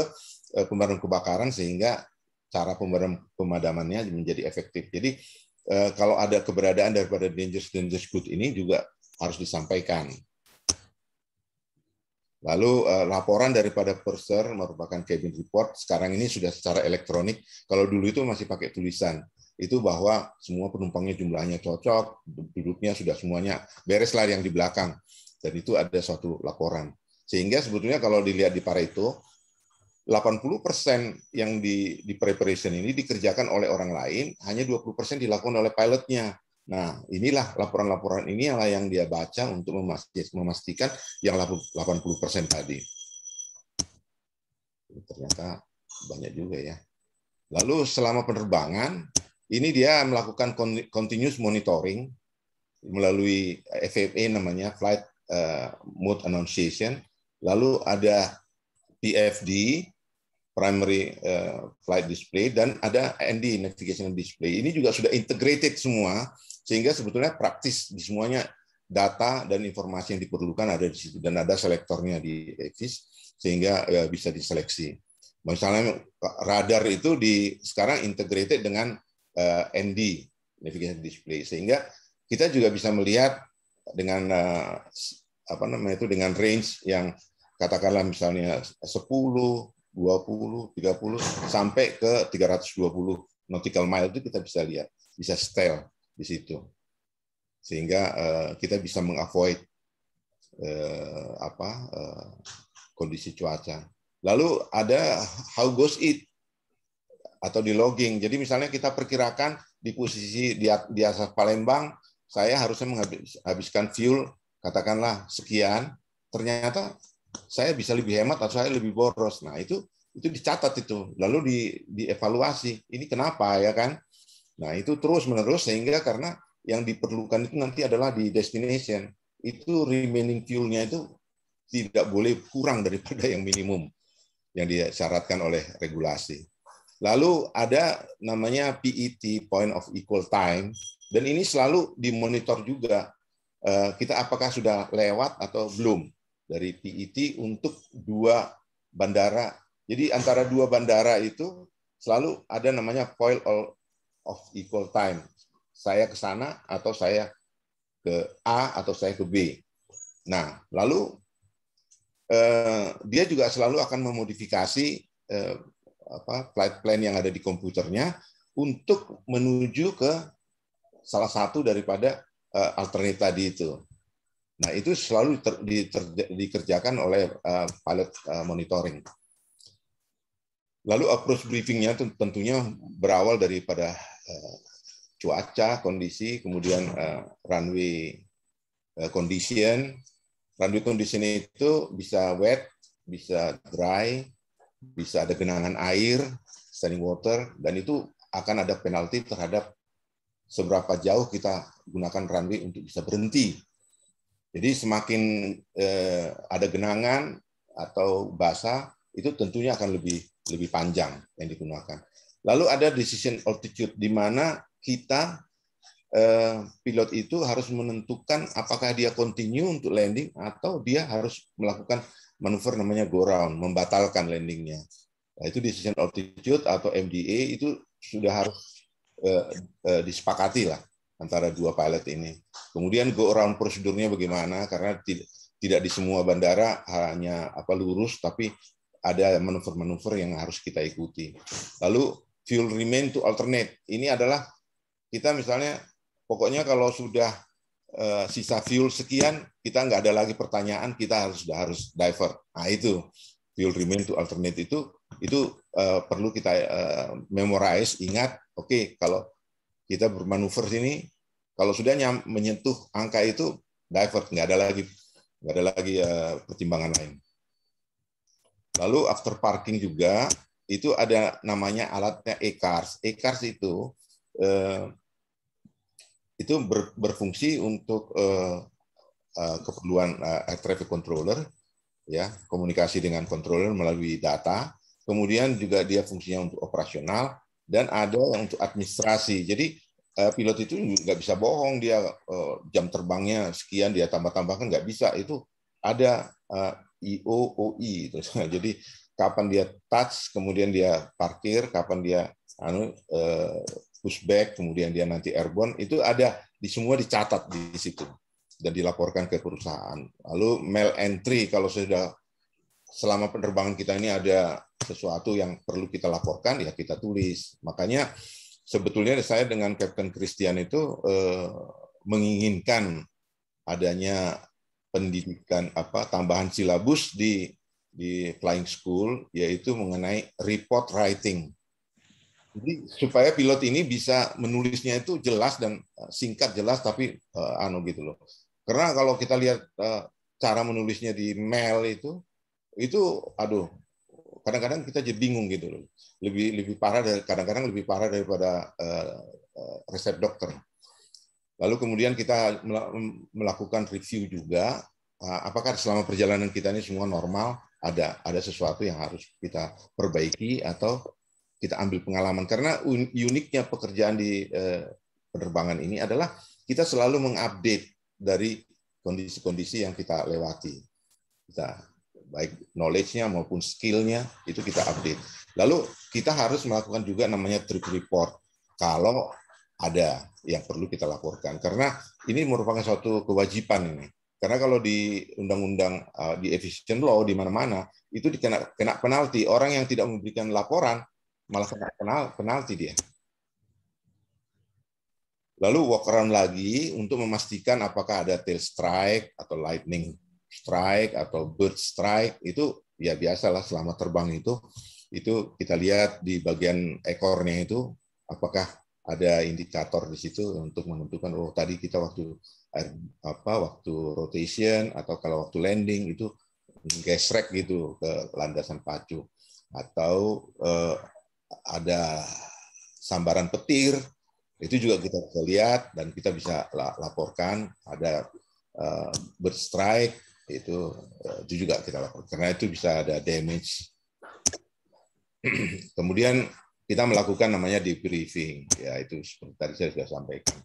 eh, pemadam kebakaran sehingga cara pemadam pemadamannya menjadi efektif. Jadi eh, kalau ada keberadaan daripada dangerous dangerous good ini juga harus disampaikan Lalu eh, laporan daripada purser merupakan cabin report sekarang ini sudah secara elektronik. Kalau dulu itu masih pakai tulisan. Itu bahwa semua penumpangnya jumlahnya cocok, duduknya sudah semuanya bereslah yang di belakang. Dan itu ada suatu laporan. Sehingga sebetulnya kalau dilihat di para itu, 80% yang di, di preparation ini dikerjakan oleh orang lain, hanya 20% dilakukan oleh pilotnya. Nah, inilah laporan-laporan ini yang dia baca untuk memastikan yang 80% tadi. Ternyata banyak juga ya. Lalu selama penerbangan, ini dia melakukan continuous monitoring melalui FFA namanya Flight eh, Mode Annunciation. Lalu ada PFD, Primary eh, Flight Display, dan ada ND Navigation Display. Ini juga sudah integrated semua sehingga sebetulnya praktis di semuanya data dan informasi yang diperlukan ada di situ dan ada selektornya di Exis sehingga eh, bisa diseleksi. Misalnya radar itu di sekarang integrated dengan eh, ND navigation display sehingga kita juga bisa melihat dengan eh, apa namanya itu dengan range yang katakanlah misalnya 10, 20, 30 sampai ke 320 nautical mile itu kita bisa lihat, bisa setel di situ sehingga uh, kita bisa mengavoid uh, apa uh, kondisi cuaca. Lalu ada how goes it atau di logging. Jadi misalnya kita perkirakan di posisi di, di asas Palembang saya harusnya menghabiskan fuel katakanlah sekian, ternyata saya bisa lebih hemat atau saya lebih boros. Nah, itu itu dicatat itu. Lalu di dievaluasi. Ini kenapa ya kan? Nah, itu terus-menerus sehingga karena yang diperlukan itu nanti adalah di destination. Itu remaining fuelnya itu tidak boleh kurang daripada yang minimum yang disyaratkan oleh regulasi. Lalu ada namanya PET, Point of Equal Time, dan ini selalu dimonitor juga eh, kita apakah sudah lewat atau belum dari PET untuk dua bandara. Jadi antara dua bandara itu selalu ada namanya point of equal time. Saya ke sana atau saya ke A atau saya ke B. Nah, lalu eh, dia juga selalu akan memodifikasi eh, apa, flight plan yang ada di komputernya untuk menuju ke salah satu daripada eh, alternatif tadi itu. Nah, itu selalu ter, ter, dikerjakan oleh eh, pilot eh, monitoring. Lalu approach briefingnya tentunya berawal daripada Eh, cuaca kondisi kemudian uh, runway uh, condition runway condition itu bisa wet bisa dry bisa ada genangan air standing water dan itu akan ada penalti terhadap seberapa jauh kita gunakan runway untuk bisa berhenti jadi semakin uh, ada genangan atau basah itu tentunya akan lebih lebih panjang yang digunakan. Lalu ada decision altitude di mana kita eh, pilot itu harus menentukan apakah dia continue untuk landing atau dia harus melakukan manuver namanya go round, membatalkan landingnya. Nah, itu decision altitude atau MDA itu sudah harus eh, eh, disepakati lah antara dua pilot ini. Kemudian go around prosedurnya bagaimana karena tidak tidak di semua bandara hanya apa lurus tapi ada manuver-manuver yang harus kita ikuti. Lalu fuel remain to alternate. Ini adalah kita misalnya pokoknya kalau sudah eh, sisa fuel sekian, kita nggak ada lagi pertanyaan, kita harus sudah harus divert. Nah itu fuel remain to alternate itu itu eh, perlu kita eh, memorize, ingat. Oke, okay, kalau kita bermanuver sini, kalau sudah nyam, menyentuh angka itu diver nggak ada lagi nggak ada lagi pertimbangan lain. Lalu after parking juga itu ada namanya alatnya ECARS. ECARS itu eh, itu ber, berfungsi untuk eh, eh, keperluan eh, air traffic controller, ya komunikasi dengan controller melalui data. Kemudian juga dia fungsinya untuk operasional dan ada yang untuk administrasi. Jadi eh, pilot itu nggak bisa bohong dia eh, jam terbangnya sekian dia tambah-tambahkan nggak bisa itu ada eh, IOOI *laughs* Jadi kapan dia touch, kemudian dia parkir, kapan dia anu uh, eh, pushback, kemudian dia nanti airborne, itu ada di semua dicatat di situ dan dilaporkan ke perusahaan. Lalu mail entry kalau sudah selama penerbangan kita ini ada sesuatu yang perlu kita laporkan ya kita tulis. Makanya sebetulnya saya dengan Captain Christian itu eh, menginginkan adanya pendidikan apa tambahan silabus di di flying school yaitu mengenai report writing. Jadi supaya pilot ini bisa menulisnya itu jelas dan eh, singkat jelas tapi uh, anu gitu loh. Karena kalau kita lihat uh, cara menulisnya di mail itu itu aduh kadang-kadang kita jadi bingung gitu loh. Lebih lebih parah dari kadang-kadang lebih parah daripada uh, uh, resep dokter. Lalu kemudian kita melakukan review juga apakah selama perjalanan kita ini semua normal ada ada sesuatu yang harus kita perbaiki atau kita ambil pengalaman karena uniknya pekerjaan di eh, penerbangan ini adalah kita selalu mengupdate dari kondisi-kondisi yang kita lewati kita baik knowledge-nya maupun skill-nya itu kita update lalu kita harus melakukan juga namanya trip report kalau ada yang perlu kita laporkan karena ini merupakan suatu kewajiban ini karena kalau di undang-undang uh, di efficient law di mana-mana itu dikena kena penalti. Orang yang tidak memberikan laporan malah kena penal, penalti dia. Lalu around lagi untuk memastikan apakah ada tail strike atau lightning strike atau bird strike itu ya biasalah selama terbang itu itu kita lihat di bagian ekornya itu apakah ada indikator di situ untuk menentukan oh tadi kita waktu apa waktu rotation atau kalau waktu landing itu gesrek gitu ke landasan pacu atau eh, ada sambaran petir itu juga kita bisa lihat dan kita bisa laporkan ada eh, bird itu eh, itu juga kita laporkan karena itu bisa ada damage *clears throat* kemudian kita melakukan namanya debriefing ya itu seperti tadi saya sudah sampaikan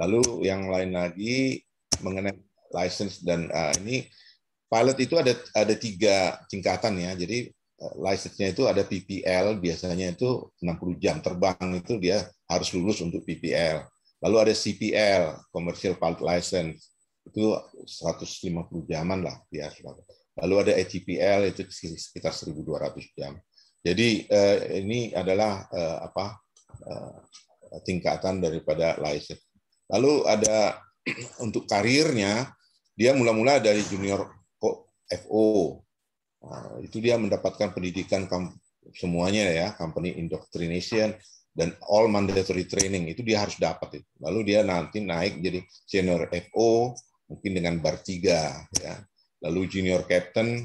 Lalu yang lain lagi mengenai license dan uh, ini pilot itu ada ada tiga tingkatan ya. Jadi eh, license-nya itu ada PPL biasanya itu 60 jam terbang itu dia harus lulus untuk PPL. Lalu ada CPL, Commercial Pilot License, itu 150 jaman lah dia. Lalu ada ETPL itu sekitar 1.200 jam. Jadi eh, ini adalah eh, apa eh, tingkatan daripada license. Lalu ada *clears throat* untuk karirnya, dia mula-mula dari junior FO. Nah, itu dia mendapatkan pendidikan semuanya ya, company indoctrination dan all mandatory training itu dia harus dapat itu. Lalu dia nanti naik jadi senior FO mungkin dengan bar 3 ya. Lalu junior captain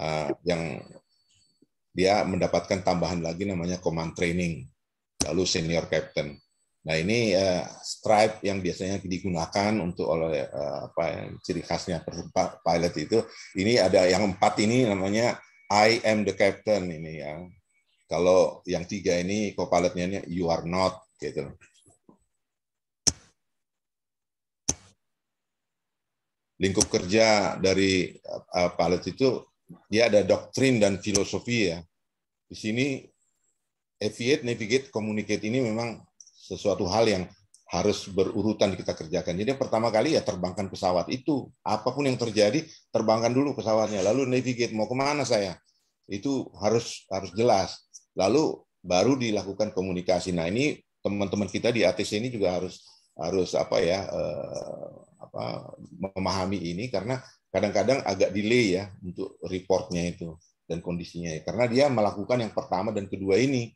uh, yang dia mendapatkan tambahan lagi namanya command training. Lalu senior captain. Nah ini uh, stripe yang biasanya digunakan untuk oleh uh, apa ya, ciri khasnya pilot itu ini ada yang empat ini namanya I am the captain ini yang kalau yang tiga ini co-pilotnya you are not gitu. Lingkup kerja dari uh, pilot itu dia ada doktrin dan filosofi ya. Di sini aviate, navigate, communicate ini memang sesuatu hal yang harus berurutan kita kerjakan. Jadi yang pertama kali ya terbangkan pesawat itu. Apapun yang terjadi, terbangkan dulu pesawatnya. Lalu navigate mau kemana saya. Itu harus harus jelas. Lalu baru dilakukan komunikasi. Nah ini teman-teman kita di ATC ini juga harus harus apa ya eh, apa, memahami ini karena kadang-kadang agak delay ya untuk reportnya itu dan kondisinya ya. karena dia melakukan yang pertama dan kedua ini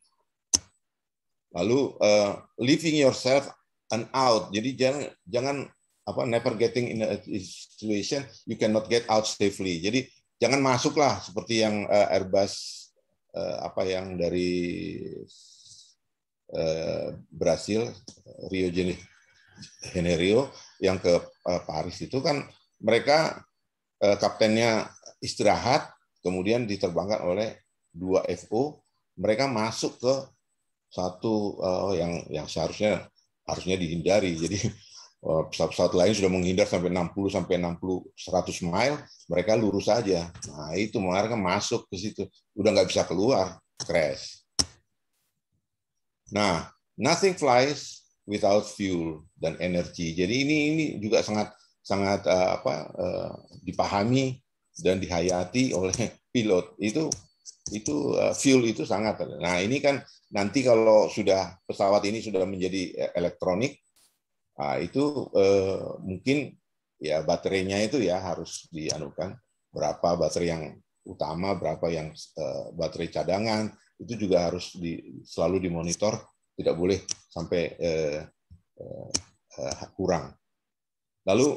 Lalu uh, eh, leaving yourself an out. Jadi jangan jangan apa never getting in a situation you cannot get out safely. Jadi jangan masuklah seperti yang uh, Airbus uh, apa yang dari uh, Brasil Rio Janeiro yang ke uh, Paris itu kan mereka uh, kaptennya istirahat kemudian diterbangkan oleh dua FO mereka masuk ke satu uh, yang yang seharusnya harusnya dihindari. Jadi eh, pesawat-pesawat lain sudah menghindar sampai 60 sampai 60 100 mile, mereka lurus saja. Nah, itu mereka masuk ke situ, udah nggak bisa keluar, crash. Nah, nothing flies without fuel dan energi. Jadi ini ini juga sangat sangat uh, apa uh, dipahami dan dihayati oleh *laughs* pilot. Itu itu uh, fuel itu sangat. Nah ini kan nanti kalau sudah pesawat ini sudah menjadi eh, elektronik, nah, itu uh, mungkin ya baterainya itu ya harus dianukan berapa baterai yang utama, berapa yang uh, baterai cadangan itu juga harus di, selalu dimonitor, tidak boleh sampai uh, uh, kurang. Lalu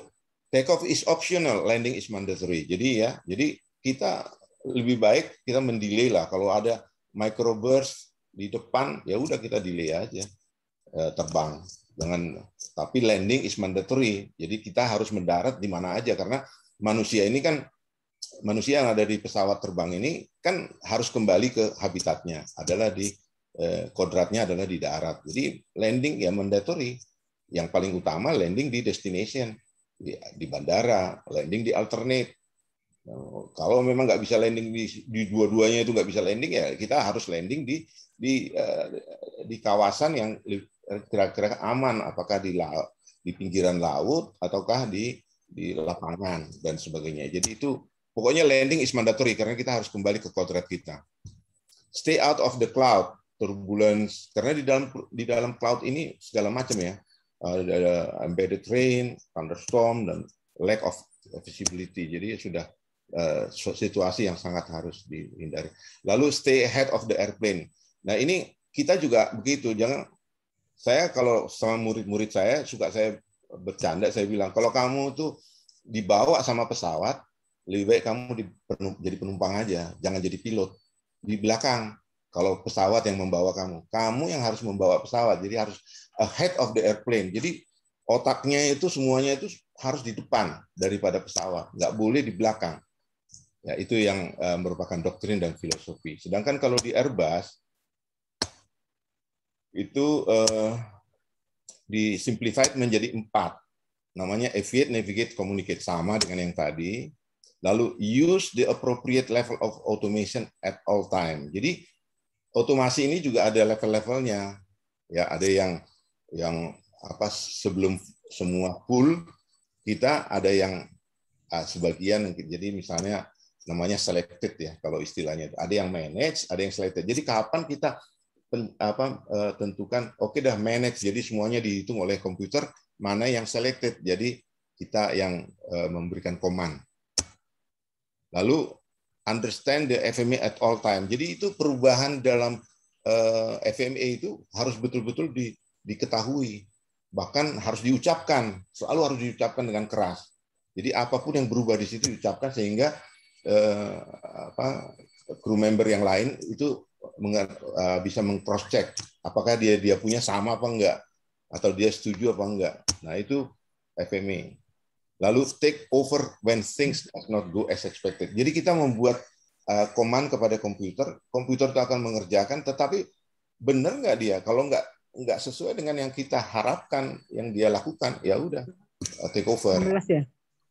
take off is optional, landing is mandatory. Jadi ya, jadi kita lebih baik kita mendelay lah kalau ada microburst di depan ya udah kita delay aja eh, terbang dengan tapi landing is mandatory jadi kita harus mendarat di mana aja karena manusia ini kan manusia yang ada di pesawat terbang ini kan harus kembali ke habitatnya adalah di eh, kodratnya adalah di darat jadi landing ya mandatory yang paling utama landing di destination di bandara landing di alternate Oh, kalau memang nggak bisa landing di, di dua-duanya itu nggak bisa landing ya kita harus landing di di eh, di kawasan yang kira-kira aman, apakah di laut, di pinggiran laut ataukah di di lapangan dan sebagainya. Jadi itu pokoknya landing is mandatory karena kita harus kembali ke kodrat kita. Stay out of the cloud turbulence karena di dalam di dalam cloud ini segala macam ya ada embedded rain, thunderstorm dan lack of visibility. Jadi ya sudah uh, situasi yang sangat harus dihindari. Lalu stay ahead of the airplane. Nah ini kita juga begitu. Jangan saya kalau sama murid-murid saya suka saya bercanda saya bilang kalau kamu tuh dibawa sama pesawat lebih baik kamu jadi penumpang aja, jangan jadi pilot di belakang. Kalau pesawat yang membawa kamu, kamu yang harus membawa pesawat. Jadi harus ahead of the airplane. Jadi otaknya itu semuanya itu harus di depan daripada pesawat, nggak boleh di belakang. Ya, itu yang eh, merupakan doktrin dan filosofi. Sedangkan kalau di Airbus itu uh, disimplified menjadi empat. Namanya aviate, navigate, communicate sama dengan yang tadi. Lalu use the appropriate level of automation at all time. Jadi otomasi ini juga ada level-levelnya. Ya, ada yang yang apa sebelum semua full kita ada yang ah, sebagian jadi misalnya namanya selected ya kalau istilahnya ada yang manage ada yang selected jadi kapan kita apa eh, tentukan oke okay dah manage jadi semuanya dihitung oleh komputer mana yang selected jadi kita yang eh, memberikan command lalu understand the FMA at all time jadi itu perubahan dalam eh, FMA itu harus betul-betul di, diketahui bahkan harus diucapkan selalu harus diucapkan dengan keras jadi apapun yang berubah di situ diucapkan sehingga eh, apa crew member yang lain itu eh, bisa mengcross check apakah dia dia punya sama apa enggak atau dia setuju apa enggak. Nah, itu FMI e. Lalu take over when things does not go as expected. Jadi kita membuat uh, command kepada komputer, komputer itu akan mengerjakan tetapi benar nggak dia kalau nggak nggak sesuai dengan yang kita harapkan yang dia lakukan ya udah eh, take over. ya.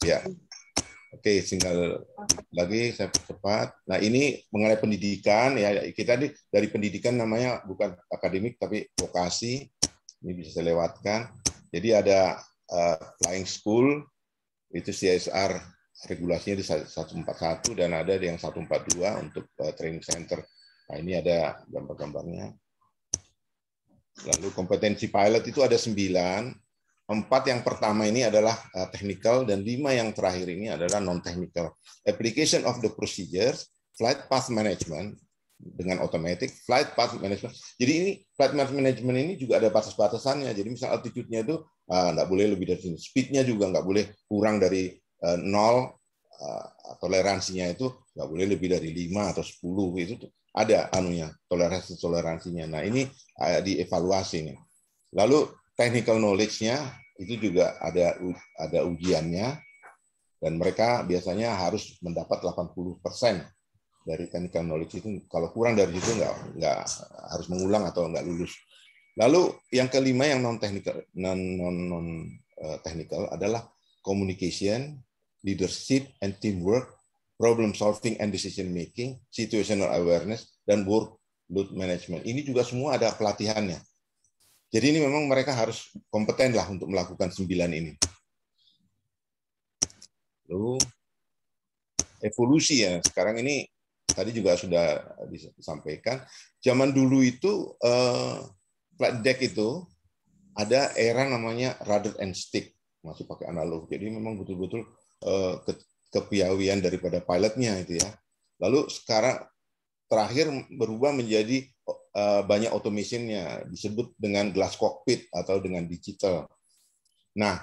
Ya. Oke, tinggal lagi saya percepat. Nah, ini mengenai pendidikan ya kita di, dari pendidikan namanya bukan akademik tapi vokasi. Ini bisa saya lewatkan. Jadi ada uh, flying school itu CSR regulasinya di 141 dan ada yang 142 untuk uh, training center. Nah, ini ada gambar-gambarnya. Lalu kompetensi pilot itu ada 9 Empat yang pertama ini adalah eh, technical dan lima yang terakhir ini adalah non-technical. Application of the procedures, flight path management dengan automatic, flight path management. Jadi ini flight path management ini juga ada batas-batasannya. Jadi misal altitude-nya itu uh, nggak boleh lebih dari sini. Speed-nya juga nggak boleh kurang dari uh, nol. Uh, toleransinya itu nggak boleh lebih dari lima atau 10. Itu ada anunya, toleransi-toleransinya. Nah ini uh, dievaluasi. Nih. Lalu technical knowledge-nya itu juga ada ada ujiannya dan mereka biasanya harus mendapat 80% dari technical knowledge itu kalau kurang dari itu nggak nggak harus mengulang atau nggak lulus. Lalu yang kelima yang non technical non non, non eh, technical adalah communication, leadership and teamwork, problem solving and decision making, situational awareness dan workload management. Ini juga semua ada pelatihannya jadi ini memang mereka harus kompeten lah untuk melakukan sembilan ini. Lalu evolusi ya sekarang ini tadi juga sudah disampaikan zaman dulu itu flight eh, flat deck itu ada era namanya rudder and stick masih pakai analog jadi memang betul-betul eh, kepiawian daripada pilotnya itu ya lalu sekarang terakhir berubah menjadi Eh, banyak otomasinya disebut dengan glass cockpit atau dengan digital. Nah,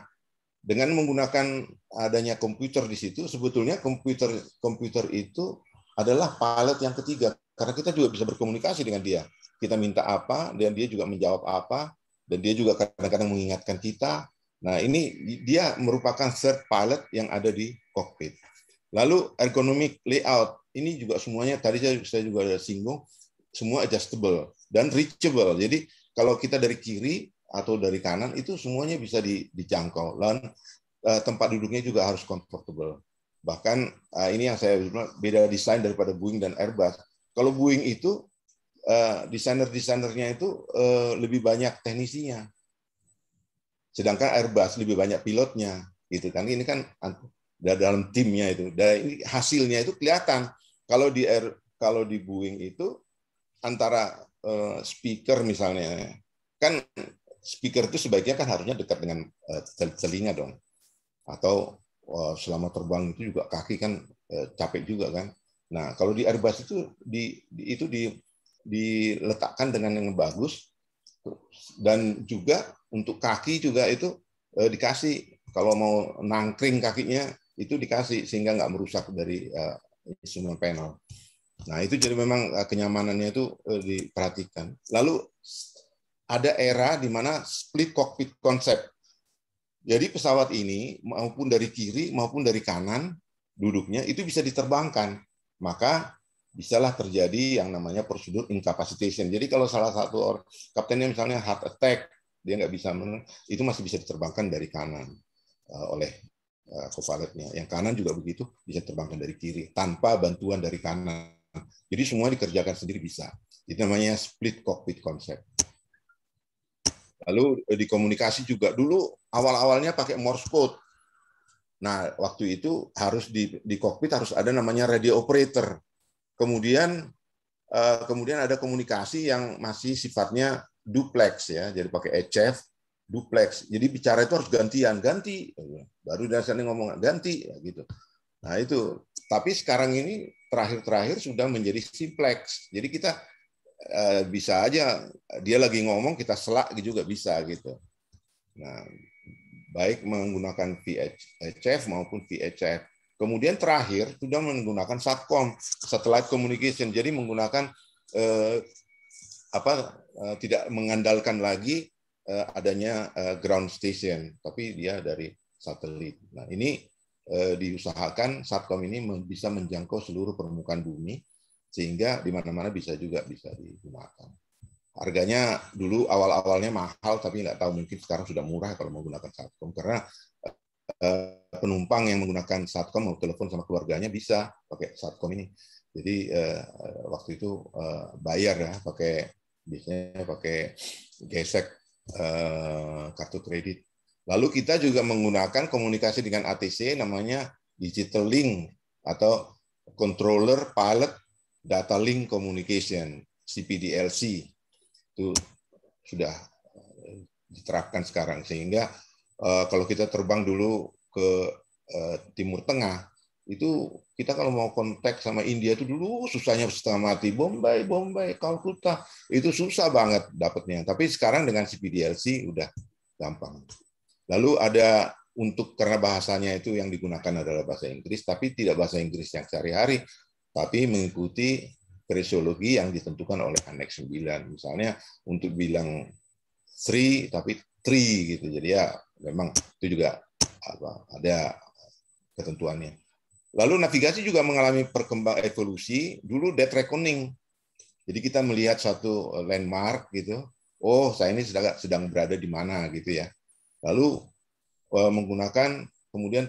dengan menggunakan adanya komputer di situ, sebetulnya komputer komputer itu adalah pilot yang ketiga karena kita juga bisa berkomunikasi dengan dia. Kita minta apa dan dia juga menjawab apa dan dia juga kadang-kadang mengingatkan kita. Nah, ini dia merupakan third pilot yang ada di kokpit. Lalu ergonomik layout ini juga semuanya tadi saya juga singgung semua adjustable dan reachable. Jadi kalau kita dari kiri atau dari kanan itu semuanya bisa di, dijangkau dan uh, tempat duduknya juga harus comfortable. Bahkan uh, ini yang saya bilang beda desain daripada Boeing dan Airbus. Kalau Boeing itu uh, desainer-desainernya itu uh, lebih banyak teknisinya. Sedangkan Airbus lebih banyak pilotnya gitu kan. Ini kan dalam timnya itu. Dan ini hasilnya itu kelihatan. Kalau di Air, kalau di Boeing itu antara eh, speaker misalnya kan speaker itu sebaiknya kan harusnya dekat dengan eh, telinga dong atau eh, selama terbang itu juga kaki kan capek juga kan nah kalau di airbus itu di, itu di diletakkan dengan yang bagus dan juga untuk kaki juga itu dikasih kalau mau nangkring kakinya itu dikasih sehingga nggak merusak dari uh, instrumen panel. Nah, itu jadi memang eh, kenyamanannya itu eh, diperhatikan. Lalu ada era di mana split cockpit konsep Jadi pesawat ini maupun dari kiri maupun dari kanan duduknya itu bisa diterbangkan. Maka bisalah terjadi yang namanya prosedur incapacitation. Jadi kalau salah satu orang kaptennya misalnya heart attack, dia nggak bisa itu masih bisa diterbangkan dari kanan eh, oleh co Yang kanan juga begitu bisa terbangkan dari kiri tanpa bantuan dari kanan jadi semua dikerjakan sendiri bisa. Itu namanya split cockpit concept. Lalu eh, di komunikasi juga dulu awal-awalnya pakai Morse code. Nah, waktu itu harus di, di kokpit harus ada namanya radio operator. Kemudian eh, kemudian ada komunikasi yang masih sifatnya duplex ya, jadi pakai HF duplex. Jadi bicara itu harus gantian, ganti. Baru dari sana ngomong ganti nah, gitu. Nah, itu tapi sekarang ini terakhir-terakhir sudah menjadi simplex. Jadi kita eh, bisa aja dia lagi ngomong kita selak juga bisa gitu. Nah, baik menggunakan VHF maupun VHF. Kemudian terakhir sudah menggunakan satcom satellite communication. Jadi menggunakan eh, apa eh, tidak mengandalkan lagi eh, adanya eh, ground station, tapi dia dari satelit. Nah, ini Eh, diusahakan satkom ini bisa menjangkau seluruh permukaan bumi sehingga di mana-mana bisa juga bisa digunakan. Harganya dulu awal-awalnya mahal tapi nggak tahu mungkin sekarang sudah murah kalau menggunakan satkom karena eh, penumpang yang menggunakan satkom mau telepon sama keluarganya bisa pakai satkom ini. Jadi eh, waktu itu bayar ya pakai biasanya pakai gesek kartu kredit Lalu kita juga menggunakan komunikasi dengan ATC namanya Digital Link atau Controller Pilot Data Link Communication CPDLC itu sudah eh, diterapkan sekarang sehingga eh, kalau kita terbang dulu ke eh, Timur Tengah itu kita kalau mau kontak sama India itu dulu susahnya setengah mati Bombay Bombay Kalkuta itu susah banget dapatnya tapi sekarang dengan CPDLC udah gampang. Lalu ada untuk karena bahasanya itu yang digunakan adalah bahasa Inggris, tapi tidak bahasa Inggris yang sehari-hari, tapi mengikuti kresiologi yang ditentukan oleh aneks 9. Misalnya untuk bilang three, tapi tri gitu. Jadi ya memang itu juga apa ada ketentuannya. Lalu navigasi juga mengalami perkembangan evolusi. Dulu dead reckoning. Jadi kita melihat satu landmark gitu. Oh, saya ini sedang sedang berada di mana gitu ya lalu e, menggunakan kemudian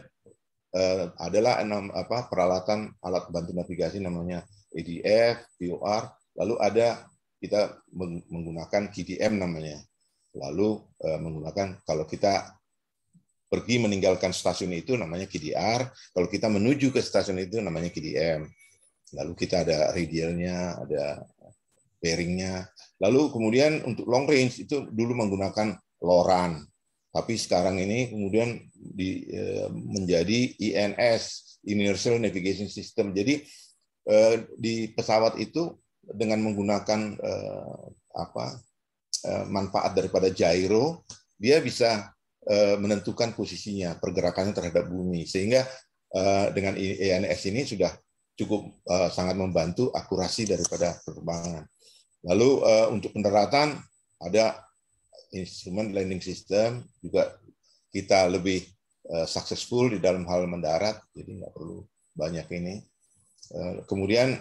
e, adalah enam apa peralatan alat bantu navigasi namanya ADF, VOR, lalu ada kita menggunakan KDM namanya. Lalu e, menggunakan kalau kita pergi meninggalkan stasiun itu namanya KDR, kalau kita menuju ke stasiun itu namanya KDM. Lalu kita ada radialnya, ada bearingnya. Lalu kemudian untuk long range itu dulu menggunakan LORAN, tapi sekarang ini kemudian di, e, menjadi INS Universal Navigation System. Jadi e, di pesawat itu dengan menggunakan e, apa manfaat daripada gyro, dia bisa menentukan posisinya, pergerakannya terhadap bumi. Sehingga dengan INS ini sudah cukup sangat membantu akurasi daripada penerbangan. Lalu untuk pendaratan ada instrumen landing system juga kita lebih uh, successful di dalam hal mendarat, jadi nggak perlu banyak ini. Uh, kemudian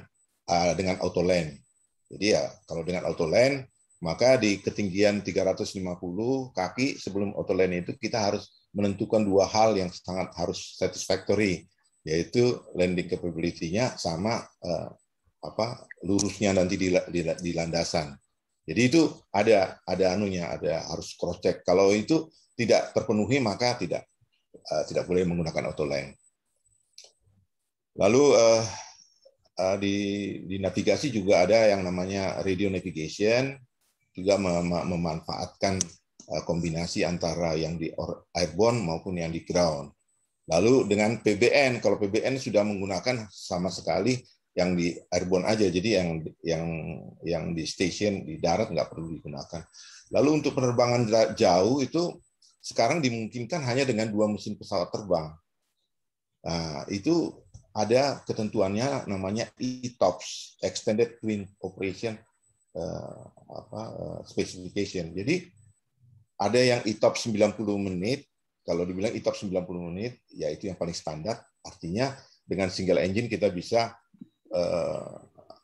uh, dengan auto land. Jadi ya kalau dengan auto land maka di ketinggian 350 kaki sebelum auto land itu kita harus menentukan dua hal yang sangat harus satisfactory yaitu landing capability-nya sama uh, apa lurusnya nanti di, di, di landasan. Jadi itu ada ada anunya, ada harus cross check. Kalau itu tidak terpenuhi maka tidak uh, tidak boleh menggunakan auto autoline. Lalu uh, uh, di di navigasi juga ada yang namanya radio navigation juga mem memanfaatkan uh, kombinasi antara yang di airborne maupun yang di ground. Lalu dengan PBN, kalau PBN sudah menggunakan sama sekali yang di airborne aja jadi yang yang yang di stasiun di darat nggak perlu digunakan lalu untuk penerbangan jauh itu sekarang dimungkinkan hanya dengan dua mesin pesawat terbang nah, itu ada ketentuannya namanya ETOPS Extended Twin Operation eh, apa, eh, Specification jadi ada yang ETOPS 90 menit kalau dibilang ETOPS 90 menit ya itu yang paling standar artinya dengan single engine kita bisa Eh,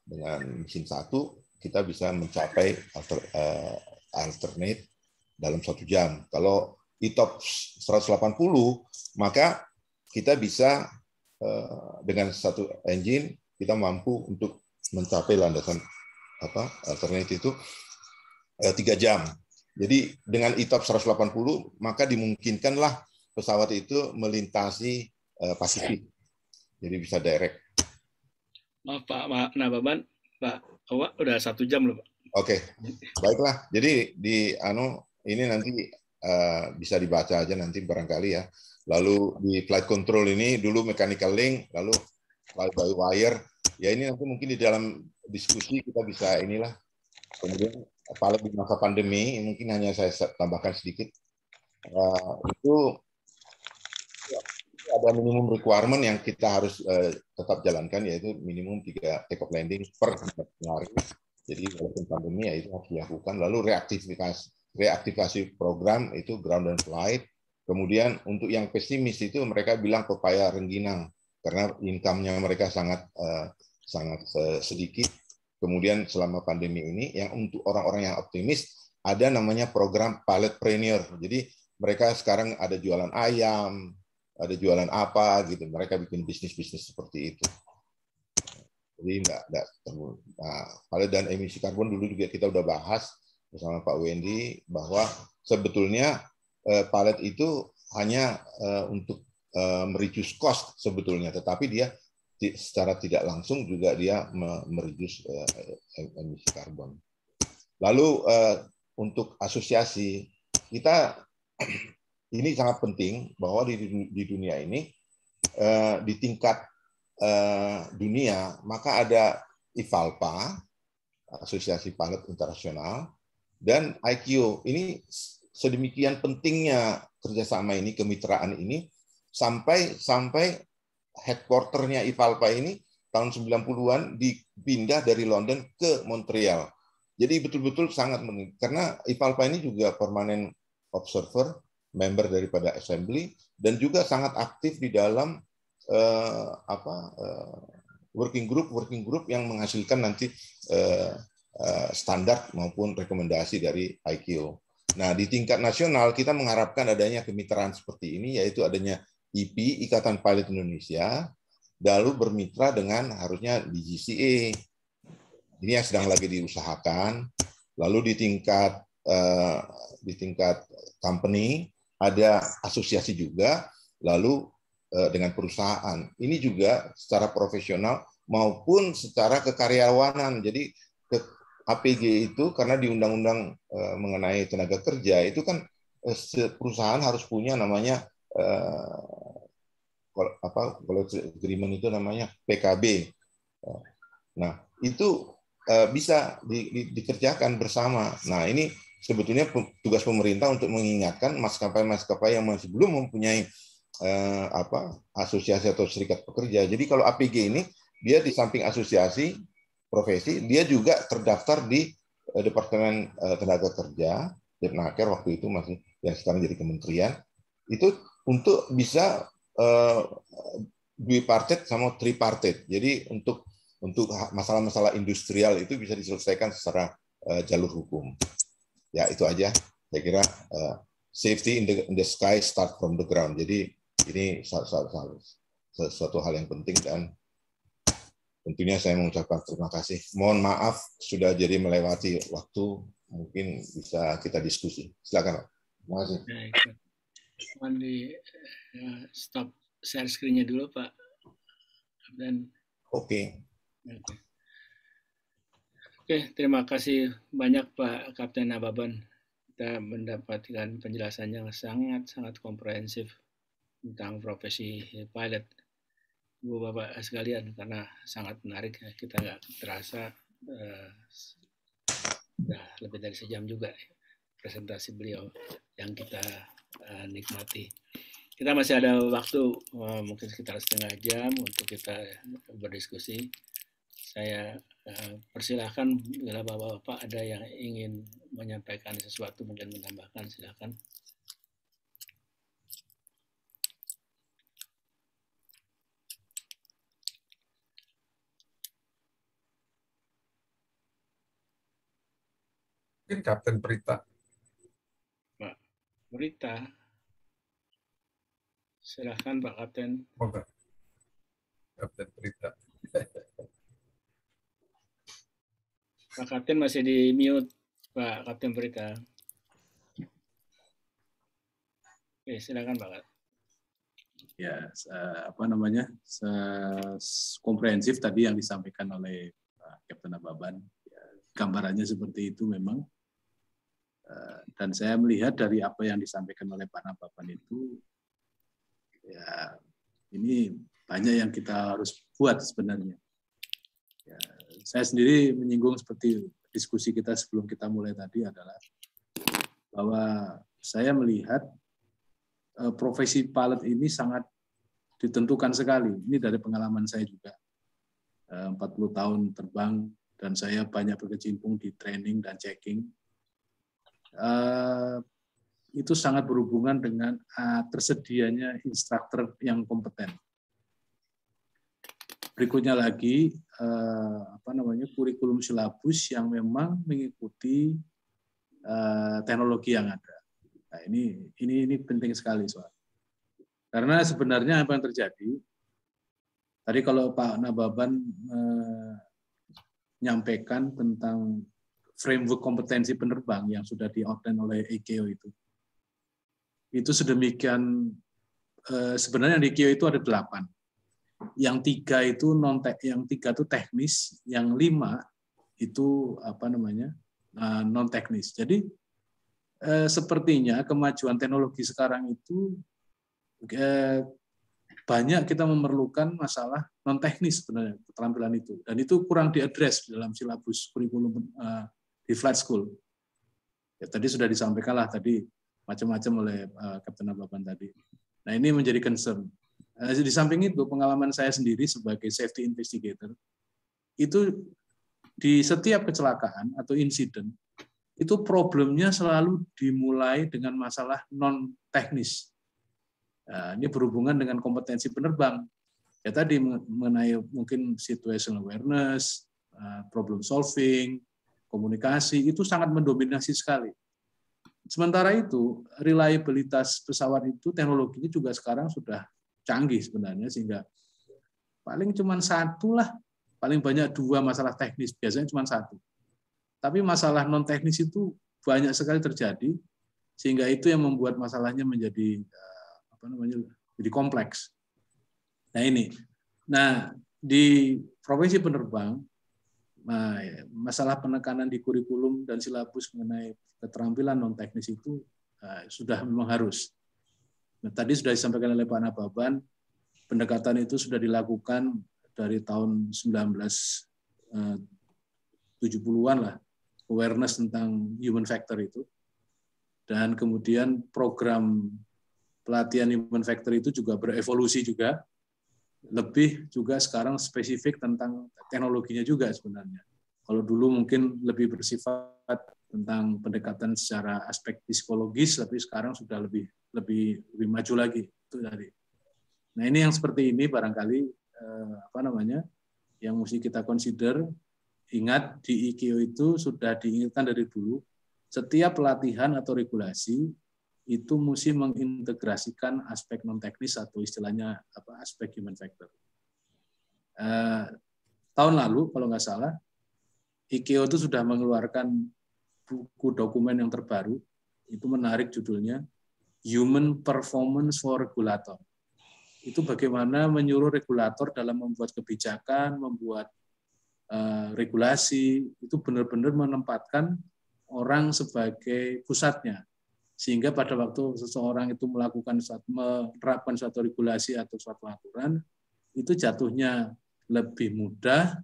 dengan mesin satu kita bisa mencapai alter, uh, alternate dalam satu jam. Kalau e-top 180 maka kita bisa uh, dengan satu engine kita mampu untuk mencapai landasan apa alternate itu tiga uh, jam. Jadi dengan e delapan 180 maka dimungkinkanlah pesawat itu melintasi Pasifik. Jadi bisa direct Maaf Pak, nah, Pak baban Pak Awak udah satu jam loh Pak. Oke, okay. baiklah. Jadi di Anu ini nanti uh, bisa dibaca aja nanti barangkali ya. Lalu di flight control ini dulu mechanical link, lalu flight by wire. Ya ini nanti mungkin di dalam diskusi kita bisa inilah. Kemudian apalagi di masa pandemi, mungkin hanya saya tambahkan sedikit. Uh, itu ada minimum requirement yang kita harus uh, tetap jalankan yaitu minimum tiga take off landing per hari. Jadi walaupun pandemi ya itu harus dilakukan. Lalu reaktivasi reaktivasi program itu ground and flight. Kemudian untuk yang pesimis itu mereka bilang pepaya rengginang karena income-nya mereka sangat uh, sangat uh, sedikit. Kemudian selama pandemi ini yang untuk orang-orang yang optimis ada namanya program pilot premier. Jadi mereka sekarang ada jualan ayam, ada jualan apa gitu mereka bikin bisnis bisnis seperti itu jadi nggak nggak nah, kalau dan emisi karbon dulu juga kita udah bahas bersama Pak Wendy bahwa sebetulnya eh, palet itu hanya eh, untuk eh, merijus cost sebetulnya tetapi dia secara tidak langsung juga dia eh, emisi karbon. Lalu eh, untuk asosiasi kita ini sangat penting bahwa di, di dunia ini eh, di tingkat eh, dunia maka ada IFALPA Asosiasi Pilot Internasional dan IQ ini sedemikian pentingnya kerjasama ini kemitraan ini sampai sampai headquarternya IFALPA ini tahun 90-an dipindah dari London ke Montreal. Jadi betul-betul sangat penting karena IFALPA ini juga permanen observer member daripada assembly dan juga sangat aktif di dalam uh, apa uh, working group working group yang menghasilkan nanti uh, uh, standar maupun rekomendasi dari IQ. Nah di tingkat nasional kita mengharapkan adanya kemitraan seperti ini yaitu adanya IP Ikatan Pilot Indonesia lalu bermitra dengan harusnya di GCA. ini yang sedang lagi diusahakan lalu di tingkat uh, di tingkat company ada asosiasi juga, lalu eh, dengan perusahaan. Ini juga secara profesional maupun secara kekaryawanan. Jadi ke APG itu karena di undang-undang eh, mengenai tenaga kerja itu kan eh, perusahaan harus punya namanya apa kalau agreement itu namanya PKB. Nah, itu bisa di, di, dikerjakan bersama. Nah, ini sebetulnya tugas pemerintah untuk mengingatkan maskapai-maskapai yang masih belum mempunyai eh, apa asosiasi atau serikat pekerja. Jadi kalau APG ini dia di samping asosiasi profesi, dia juga terdaftar di eh, Departemen eh, Tenaga Kerja, Depnaker waktu itu masih yang sekarang jadi kementerian. Itu untuk bisa eh, bipartit sama tripartit. Jadi untuk untuk masalah-masalah industrial itu bisa diselesaikan secara eh, jalur hukum. Ya itu aja. Saya kira uh, safety in the, in the sky start from the ground. Jadi ini satu hal yang penting dan tentunya saya mengucapkan terima kasih. Mohon maaf sudah jadi melewati waktu, mungkin bisa kita diskusi. Silakan. Terima kasih. Mohon di eh, stop share screen-nya dulu, Pak. Dan Oke. Okay. Okay. Oke, terima kasih banyak Pak Kapten Nababan. Kita mendapatkan penjelasan yang sangat-sangat komprehensif tentang profesi pilot. Ibu Bapak sekalian, karena sangat menarik, ya, kita nggak terasa uh, lebih dari sejam juga ya, presentasi beliau yang kita uh, nikmati. Kita masih ada waktu uh, mungkin sekitar setengah jam untuk kita berdiskusi. Saya Eh, persilahkan bila bapak-bapak ada yang ingin menyampaikan sesuatu mungkin menambahkan silahkan mungkin Kapten Berita Pak Berita silahkan Pak Kapten oh, Kapten Berita *laughs* Pak Kapten masih di mute, Pak Kapten Berita. Oke, silakan Pak. Ya, apa namanya? Komprehensif tadi yang disampaikan oleh Pak eh, Kapten Ababan. Ya, gambarannya seperti itu memang. Eh, dan saya melihat dari apa yang disampaikan oleh Pak Nababan itu, ya ini banyak yang kita harus buat sebenarnya saya sendiri menyinggung seperti diskusi kita sebelum kita mulai tadi adalah bahwa saya melihat eh, profesi pilot ini sangat ditentukan sekali. Ini dari pengalaman saya juga. 40 eh, tahun terbang dan saya banyak berkecimpung di training dan checking. Eh, itu sangat berhubungan dengan tersedianya instruktur yang kompeten. Berikutnya lagi, eh, apa namanya kurikulum silabus yang memang mengikuti eh, teknologi yang ada. Nah, ini ini ini penting sekali soal. Karena sebenarnya apa yang terjadi? Tadi kalau Pak Nababan menyampaikan eh, tentang framework kompetensi penerbang yang sudah diorden oleh IKEO itu, itu sedemikian eh, sebenarnya di IKEO itu ada delapan yang tiga itu non yang tiga itu teknis, yang lima itu apa namanya eh, non teknis. Jadi eh, sepertinya kemajuan teknologi sekarang itu eh, banyak kita memerlukan masalah non teknis sebenarnya keterampilan itu dan itu kurang diadres dalam silabus kurikulum uh, di flight school. Ya, tadi sudah disampaikan lah tadi macam-macam oleh uh, Kapten Ababan tadi. Nah ini menjadi concern. Eh, di samping itu pengalaman saya sendiri sebagai safety investigator itu di setiap kecelakaan atau insiden itu problemnya selalu dimulai dengan masalah non teknis. Eh, ini berhubungan dengan kompetensi penerbang. Ya tadi mengenai mungkin situational awareness, eh, problem solving, komunikasi itu sangat mendominasi sekali. Sementara itu reliabilitas pesawat itu teknologinya juga sekarang sudah canggih sebenarnya sehingga paling cuma satu lah paling banyak dua masalah teknis biasanya cuma satu tapi masalah non teknis itu banyak sekali terjadi sehingga itu yang membuat masalahnya menjadi eh, apa namanya jadi kompleks nah ini nah di provinsi penerbang nah, masalah penekanan di kurikulum dan silabus mengenai keterampilan non teknis itu eh, sudah memang harus. Nah, tadi sudah disampaikan oleh Pak Nababan, pendekatan itu sudah dilakukan dari tahun 1970-an eh, lah, awareness tentang human factor itu. Dan kemudian program pelatihan human factor itu juga berevolusi juga, lebih juga sekarang spesifik tentang teknologinya juga sebenarnya. Kalau dulu mungkin lebih bersifat tentang pendekatan secara aspek psikologis, tapi sekarang sudah lebih lebih lebih maju lagi itu tadi. Nah ini yang seperti ini barangkali eh, apa namanya yang mesti kita consider. Ingat di IKEO itu sudah diinginkan dari dulu. Setiap pelatihan atau regulasi itu mesti mengintegrasikan aspek non teknis atau istilahnya apa aspek human factor. Eh, tahun lalu kalau nggak salah IKEO itu sudah mengeluarkan buku dokumen yang terbaru itu menarik judulnya Human Performance for Regulator. Itu bagaimana menyuruh regulator dalam membuat kebijakan, membuat uh, regulasi, itu benar-benar menempatkan orang sebagai pusatnya. Sehingga pada waktu seseorang itu melakukan suatu, menerapkan suatu regulasi atau suatu aturan, itu jatuhnya lebih mudah,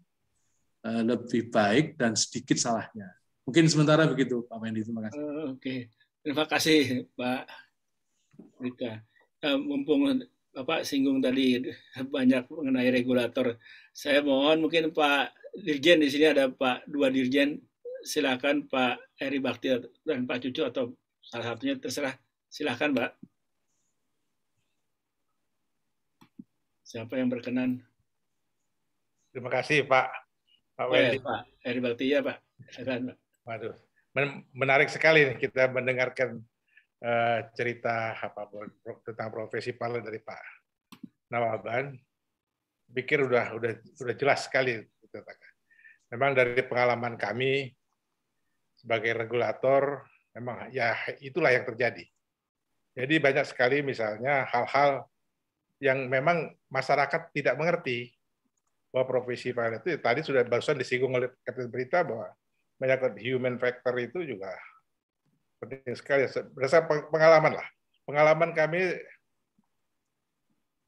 eh, lebih baik, dan sedikit salahnya Mungkin sementara begitu Pak Wendy, Terima kasih. Eh, oke, okay. terima kasih Pak Rika. Eh, mumpung Bapak singgung tadi banyak mengenai regulator. Saya mohon mungkin Pak Dirjen di sini ada Pak dua Dirjen. Silakan Pak Eri Bakti dan Pak Cucu atau salah satunya terserah. Silakan, Pak. Siapa yang berkenan? Terima kasih, Pak. Pak oh, iya, Wendy. ya, Pak Eri Bakti ya, Pak. Silakan, Pak. Waduh, menarik sekali nih kita mendengarkan eh, cerita apa tentang profesi pilot dari Pak Nawaban. Pikir udah udah udah jelas sekali Memang dari pengalaman kami sebagai regulator, memang ya itulah yang terjadi. Jadi banyak sekali misalnya hal-hal yang memang masyarakat tidak mengerti bahwa profesi pilot itu ya tadi sudah barusan disinggung oleh Kapten Berita bahwa menyangkut human factor itu juga penting sekali. Berdasar pengalaman lah. Pengalaman kami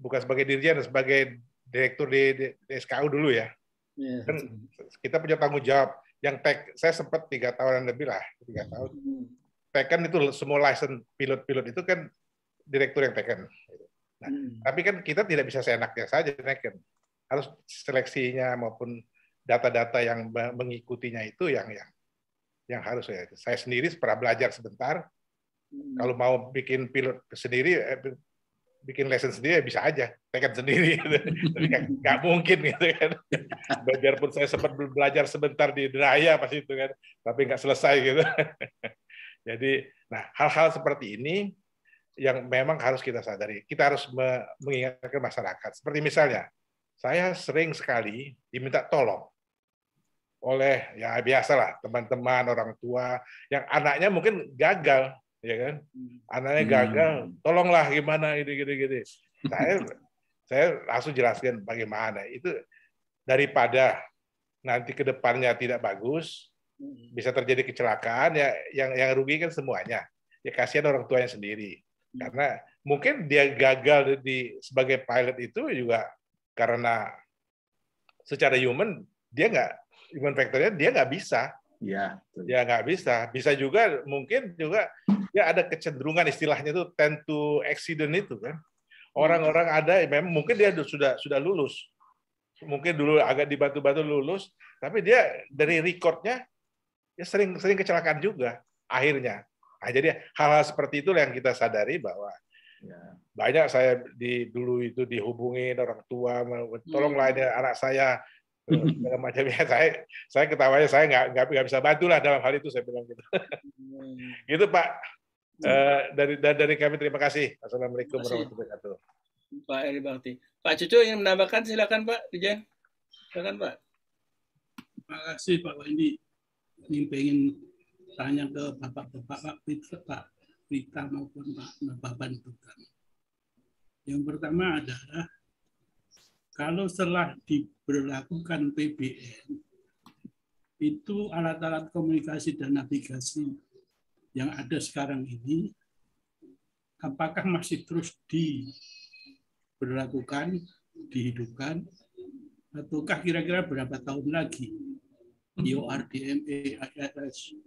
bukan sebagai dirjen, sebagai direktur di, di, di SKU dulu ya. Dan iya, kita punya tanggung jawab. Yang tech saya sempat tiga tahunan lebih lah, tiga hmm. tahun. Tekan itu semua license pilot-pilot itu kan direktur yang tekan. Nah, hmm. Tapi kan kita tidak bisa seenaknya saja naikkan. Harus seleksinya maupun data-data yang mengikutinya itu yang yang yang harus saya saya sendiri pernah belajar sebentar hmm. kalau mau bikin pilot sendiri eh, bikin lesson sendiri ya bisa aja tekan sendiri *laughs* gitu. tapi kan nggak mungkin gitu kan *laughs* belajar pun saya sempat belajar sebentar di Deraya pas itu kan tapi nggak selesai gitu *laughs* jadi nah hal-hal seperti ini yang memang harus kita sadari kita harus mengingatkan masyarakat seperti misalnya saya sering sekali diminta tolong oleh ya biasalah teman-teman orang tua yang anaknya mungkin gagal ya kan anaknya hmm. gagal tolonglah gimana ini gitu, gini gitu, gini gitu. nah, saya saya langsung jelaskan bagaimana itu daripada nanti kedepannya tidak bagus hmm. bisa terjadi kecelakaan ya yang yang rugi kan semuanya ya kasihan orang tuanya sendiri hmm. karena mungkin dia gagal di sebagai pilot itu juga karena secara human dia nggak human factornya dia nggak bisa. Iya. Ya nggak bisa. Bisa juga mungkin juga ya ada kecenderungan istilahnya itu tend to accident itu kan. Orang-orang ada memang mungkin dia sudah sudah lulus. Mungkin dulu agak dibantu-bantu lulus, tapi dia dari rekornya ya sering sering kecelakaan juga akhirnya. Nah, jadi hal-hal seperti itu yang kita sadari bahwa ya. banyak saya di dulu itu dihubungi orang tua, tolonglah iya. anak saya segala *laughs* macamnya saya saya ketawanya saya nggak nggak bisa bantu lah dalam hal itu saya bilang gitu hmm. gitu pak eh, dari dari kami terima kasih assalamualaikum warahmatullahi wabarakatuh Pak Eri Bakti Pak Cucu ingin menambahkan silakan Pak Dijen silakan Pak terima kasih Pak Wendy ini pengen tanya ke bapak-bapak Pak Pita Pak Pita maupun Pak Nababan yang pertama adalah kalau setelah diberlakukan PBN, itu alat-alat komunikasi dan navigasi yang ada sekarang ini, apakah masih terus diberlakukan, dihidupkan, ataukah kira-kira berapa tahun lagi? Hmm. IOR, e, IRS,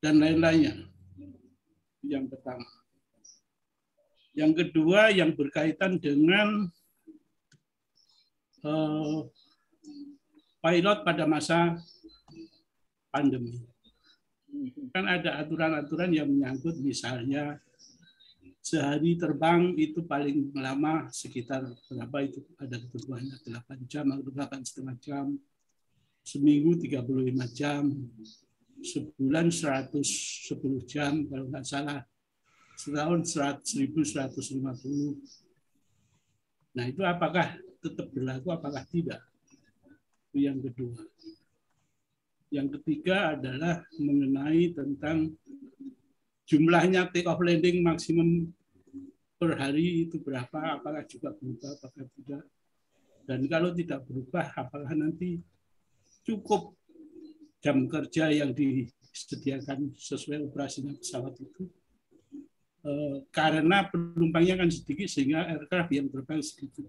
dan lain-lainnya. Yang pertama. Yang kedua, yang berkaitan dengan Eh, pilot pada masa pandemi. Kan ada aturan-aturan yang menyangkut misalnya sehari terbang itu paling lama sekitar berapa itu ada ketentuannya 8 jam atau 8 setengah jam seminggu 35 jam sebulan 110 jam kalau nggak salah setahun lima 1150 nah itu apakah tetap berlaku apakah tidak. Itu yang kedua. Yang ketiga adalah mengenai tentang jumlahnya take off landing maksimum per hari itu berapa, apakah juga berubah, apakah tidak. Dan kalau tidak berubah, apakah nanti cukup jam kerja yang disediakan sesuai operasinya pesawat itu. Eh, karena penumpangnya kan sedikit sehingga aircraft yang terbang sedikit.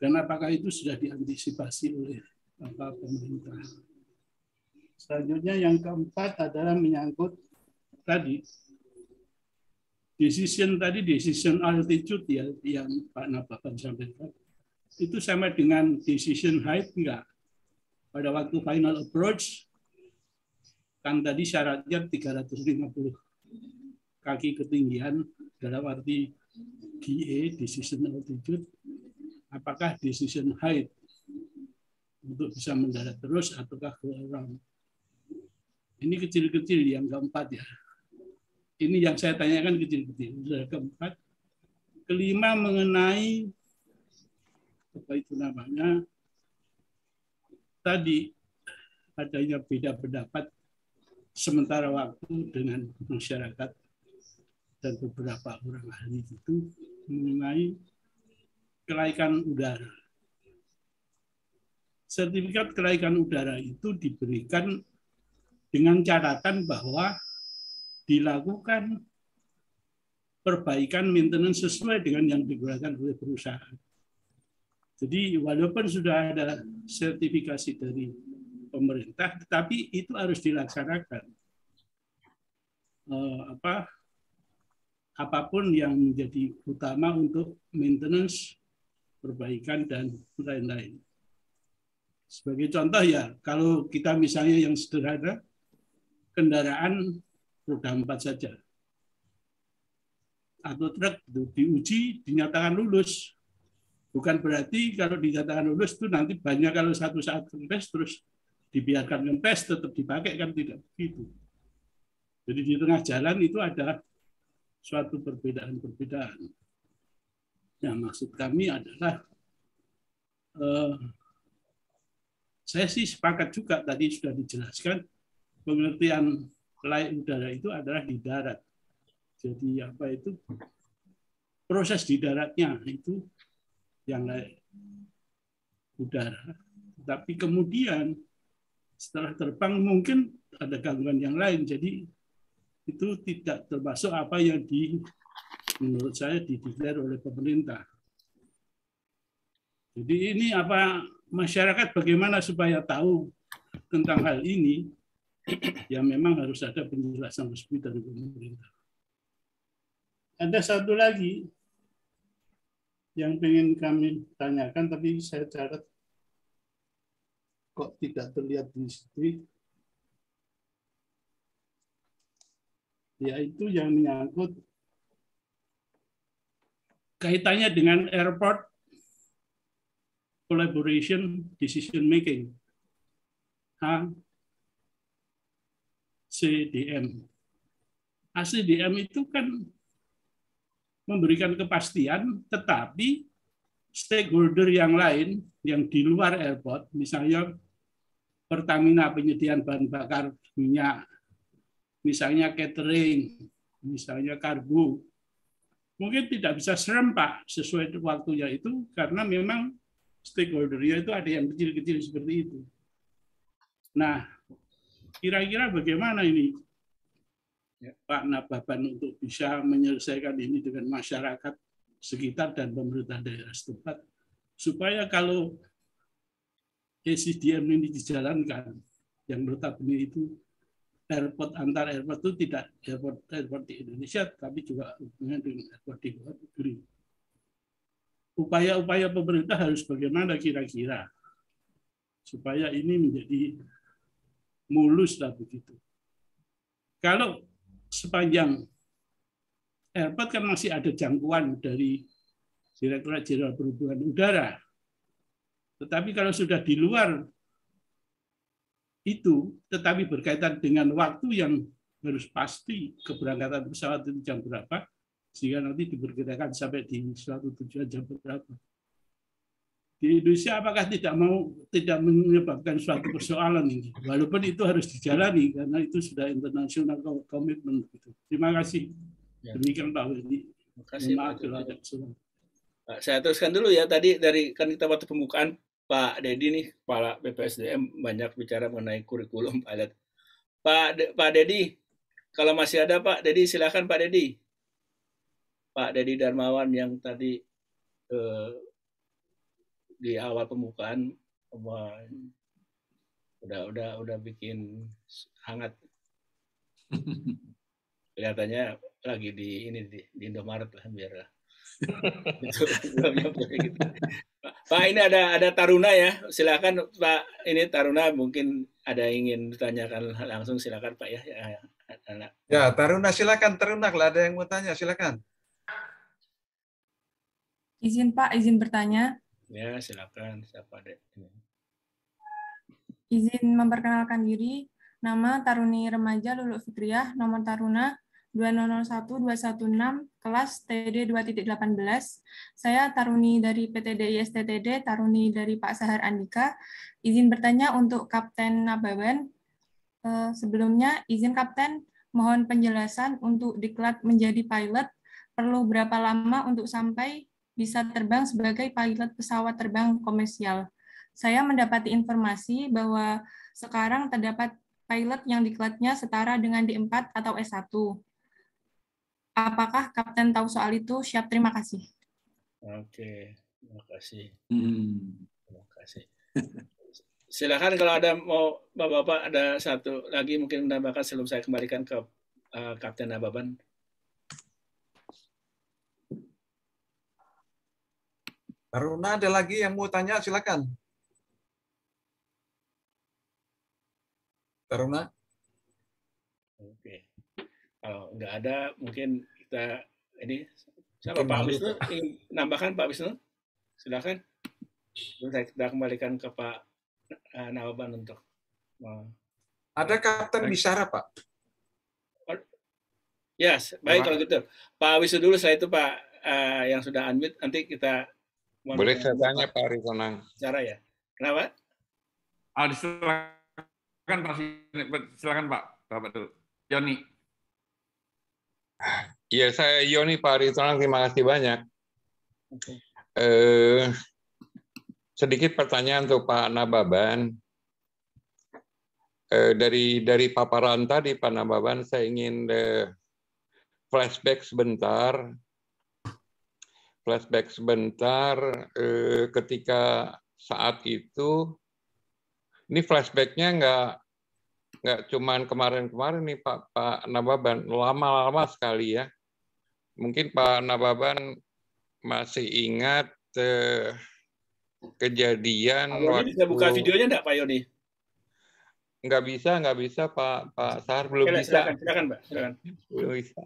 Dan apakah itu sudah diantisipasi oleh apa pemerintah? Selanjutnya yang keempat adalah menyangkut tadi decision tadi decision altitude ya yang Pak Nababan sampaikan itu sama dengan decision height enggak pada waktu final approach kan tadi syaratnya 350 kaki ketinggian dalam arti DA e, decision altitude apakah decision height untuk bisa mendarat terus ataukah go around. Ini kecil-kecil yang keempat ya. Ini yang saya tanyakan kecil-kecil. Keempat. Kelima mengenai apa itu namanya tadi adanya beda pendapat sementara waktu dengan masyarakat dan beberapa orang ahli itu mengenai kelaikan udara. Sertifikat kelaikan udara itu diberikan dengan catatan bahwa dilakukan perbaikan maintenance sesuai dengan yang digunakan oleh perusahaan. Jadi walaupun sudah ada sertifikasi dari pemerintah, tetapi itu harus dilaksanakan. Eh, apa apapun yang menjadi utama untuk maintenance perbaikan dan lain-lain. Sebagai contoh ya, kalau kita misalnya yang sederhana, kendaraan roda empat saja. Atau truk diuji, dinyatakan lulus. Bukan berarti kalau dinyatakan lulus itu nanti banyak kalau satu saat kempes terus dibiarkan kempes tetap dipakai kan tidak begitu. Jadi di tengah jalan itu ada suatu perbedaan-perbedaan. Nah, maksud kami adalah eh, saya sih sepakat juga tadi sudah dijelaskan pengertian layak udara itu adalah di darat. Jadi apa itu proses di daratnya itu yang layak udara. Tapi kemudian setelah terbang mungkin ada gangguan yang lain. Jadi itu tidak termasuk apa yang di menurut saya dideklar oleh pemerintah. Jadi ini apa masyarakat bagaimana supaya tahu tentang hal ini ya memang harus ada penjelasan resmi dari pemerintah. Ada satu lagi yang ingin kami tanyakan tapi saya catat kok tidak terlihat di situ yaitu yang menyangkut kaitannya dengan airport collaboration decision making CDM. ACDM itu kan memberikan kepastian, tetapi stakeholder yang lain yang di luar airport, misalnya Pertamina penyediaan bahan bakar minyak, misalnya catering, misalnya karbu mungkin tidak bisa serempak sesuai waktunya itu karena memang stakeholdernya itu ada yang kecil-kecil seperti itu. Nah, kira-kira bagaimana ini ya, Pak Nababan untuk bisa menyelesaikan ini dengan masyarakat sekitar dan pemerintah daerah setempat supaya kalau SDM ini dijalankan yang ini itu airport antar airport itu tidak airport airport di Indonesia tapi juga hubungan dengan airport di luar negeri. Upaya-upaya pemerintah harus bagaimana kira-kira supaya ini menjadi mulus lah begitu. Kalau sepanjang airport kan masih ada jangkauan dari Direktorat Jenderal Perhubungan Udara. Tetapi kalau sudah di luar itu, tetapi berkaitan dengan waktu yang harus pasti keberangkatan pesawat itu jam berapa, sehingga nanti diperkirakan sampai di suatu tujuan jam berapa. Di Indonesia apakah tidak mau tidak menyebabkan suatu persoalan ini? Walaupun itu harus dijalani karena itu sudah internasional komitmen. Gitu. Terima kasih. Ya. Demikian Pak Wendy Terima kasih. Pak. Saya teruskan dulu ya tadi dari kan kita waktu pembukaan Pak Dedi nih, Kepala BPSDM banyak bicara mengenai kurikulum pilot. Pak De, Pak Dedi, kalau masih ada Pak Dedi, silakan Pak Dedi. Pak Dedi Darmawan yang tadi eh, di awal pembukaan udah udah udah bikin hangat. Kelihatannya lagi di ini di, di Indomaret lah biar gitu. *laughs* Pak ini ada ada Taruna ya, silakan Pak ini Taruna mungkin ada ingin ditanyakan langsung silakan Pak ya. Ya, ya. ya Taruna silakan Taruna kalau ada yang mau tanya silakan. Izin Pak, izin bertanya. Ya silakan siapa dek Izin memperkenalkan diri, nama Taruni Remaja Lulu Fitriah, nomor Taruna 2001 216 kelas TD 2.18. Saya Taruni dari PTD ISTTD, Taruni dari Pak Sahar Andika. Izin bertanya untuk Kapten Nababan. Eh, sebelumnya, izin Kapten mohon penjelasan untuk diklat menjadi pilot. Perlu berapa lama untuk sampai bisa terbang sebagai pilot pesawat terbang komersial? Saya mendapati informasi bahwa sekarang terdapat pilot yang diklatnya setara dengan D4 atau S1 Apakah Kapten tahu soal itu? Siap, terima kasih. Oke, terima kasih. Hmm. Terima kasih. Silakan kalau ada mau Bapak-bapak ada satu lagi mungkin menambahkan sebelum saya kembalikan ke uh, Kapten Ababan. Aruna ada lagi yang mau tanya silakan. Baruna. Kalau oh, nggak ada, mungkin kita ini siapa Pak Wisnu? Ingin nambahkan Pak Wisnu? Silakan. Saya kita kembalikan ke Pak eh, Nawaban untuk. ada Kapten Bisara Pak. Ya, yes, baik kalau gitu. Pak Wisnu dulu, saya itu Pak eh, yang sudah unmute, nanti kita. Boleh saya tanya Pak Rizonang. Cara ya. Kenapa? Ah, silakan Pak, silakan Pak, Bapak dulu. Joni. Ya, saya Yoni Pak Ritonang, terima kasih banyak. Okay. Eh, sedikit pertanyaan untuk Pak Nababan. Eh, dari dari paparan tadi Pak Nababan, saya ingin eh, flashback sebentar. Flashback sebentar eh, ketika saat itu, ini flashbacknya nggak nggak cuman kemarin-kemarin nih Pak Pak Nababan lama-lama sekali ya. Mungkin Pak Nababan masih ingat eh, kejadian Pak waktu... bisa buka videonya enggak Pak Yoni? Nggak bisa, nggak bisa Pak Pak Sar belum Oke, bisa. Silakan, silakan Pak, silakan. Belum bisa.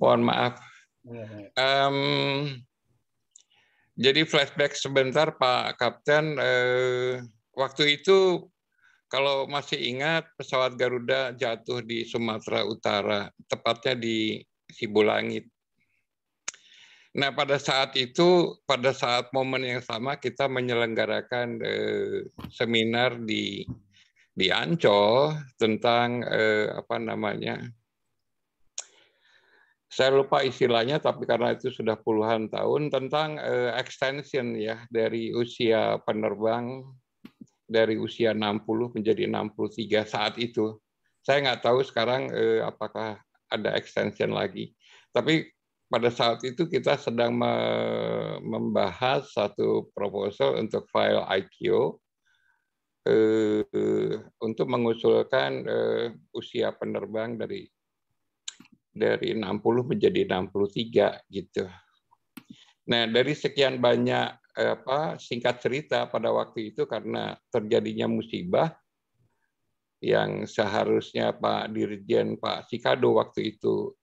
Mohon maaf. Um, jadi flashback sebentar Pak Kapten, eh, waktu itu kalau masih ingat, pesawat Garuda jatuh di Sumatera Utara, tepatnya di Sibulangit. Nah, pada saat itu, pada saat momen yang sama kita menyelenggarakan eh, seminar di di Ancol tentang eh, apa namanya? Saya lupa istilahnya, tapi karena itu sudah puluhan tahun tentang eh, extension ya dari usia penerbang dari usia 60 menjadi 63 saat itu. Saya nggak tahu sekarang eh, apakah ada extension lagi. Tapi pada saat itu kita sedang me membahas satu proposal untuk file IQ eh, untuk mengusulkan eh, usia penerbang dari dari 60 menjadi 63 gitu. Nah, dari sekian banyak Eh, apa singkat cerita pada waktu itu karena terjadinya musibah yang seharusnya Pak Dirjen Pak Sikado waktu itu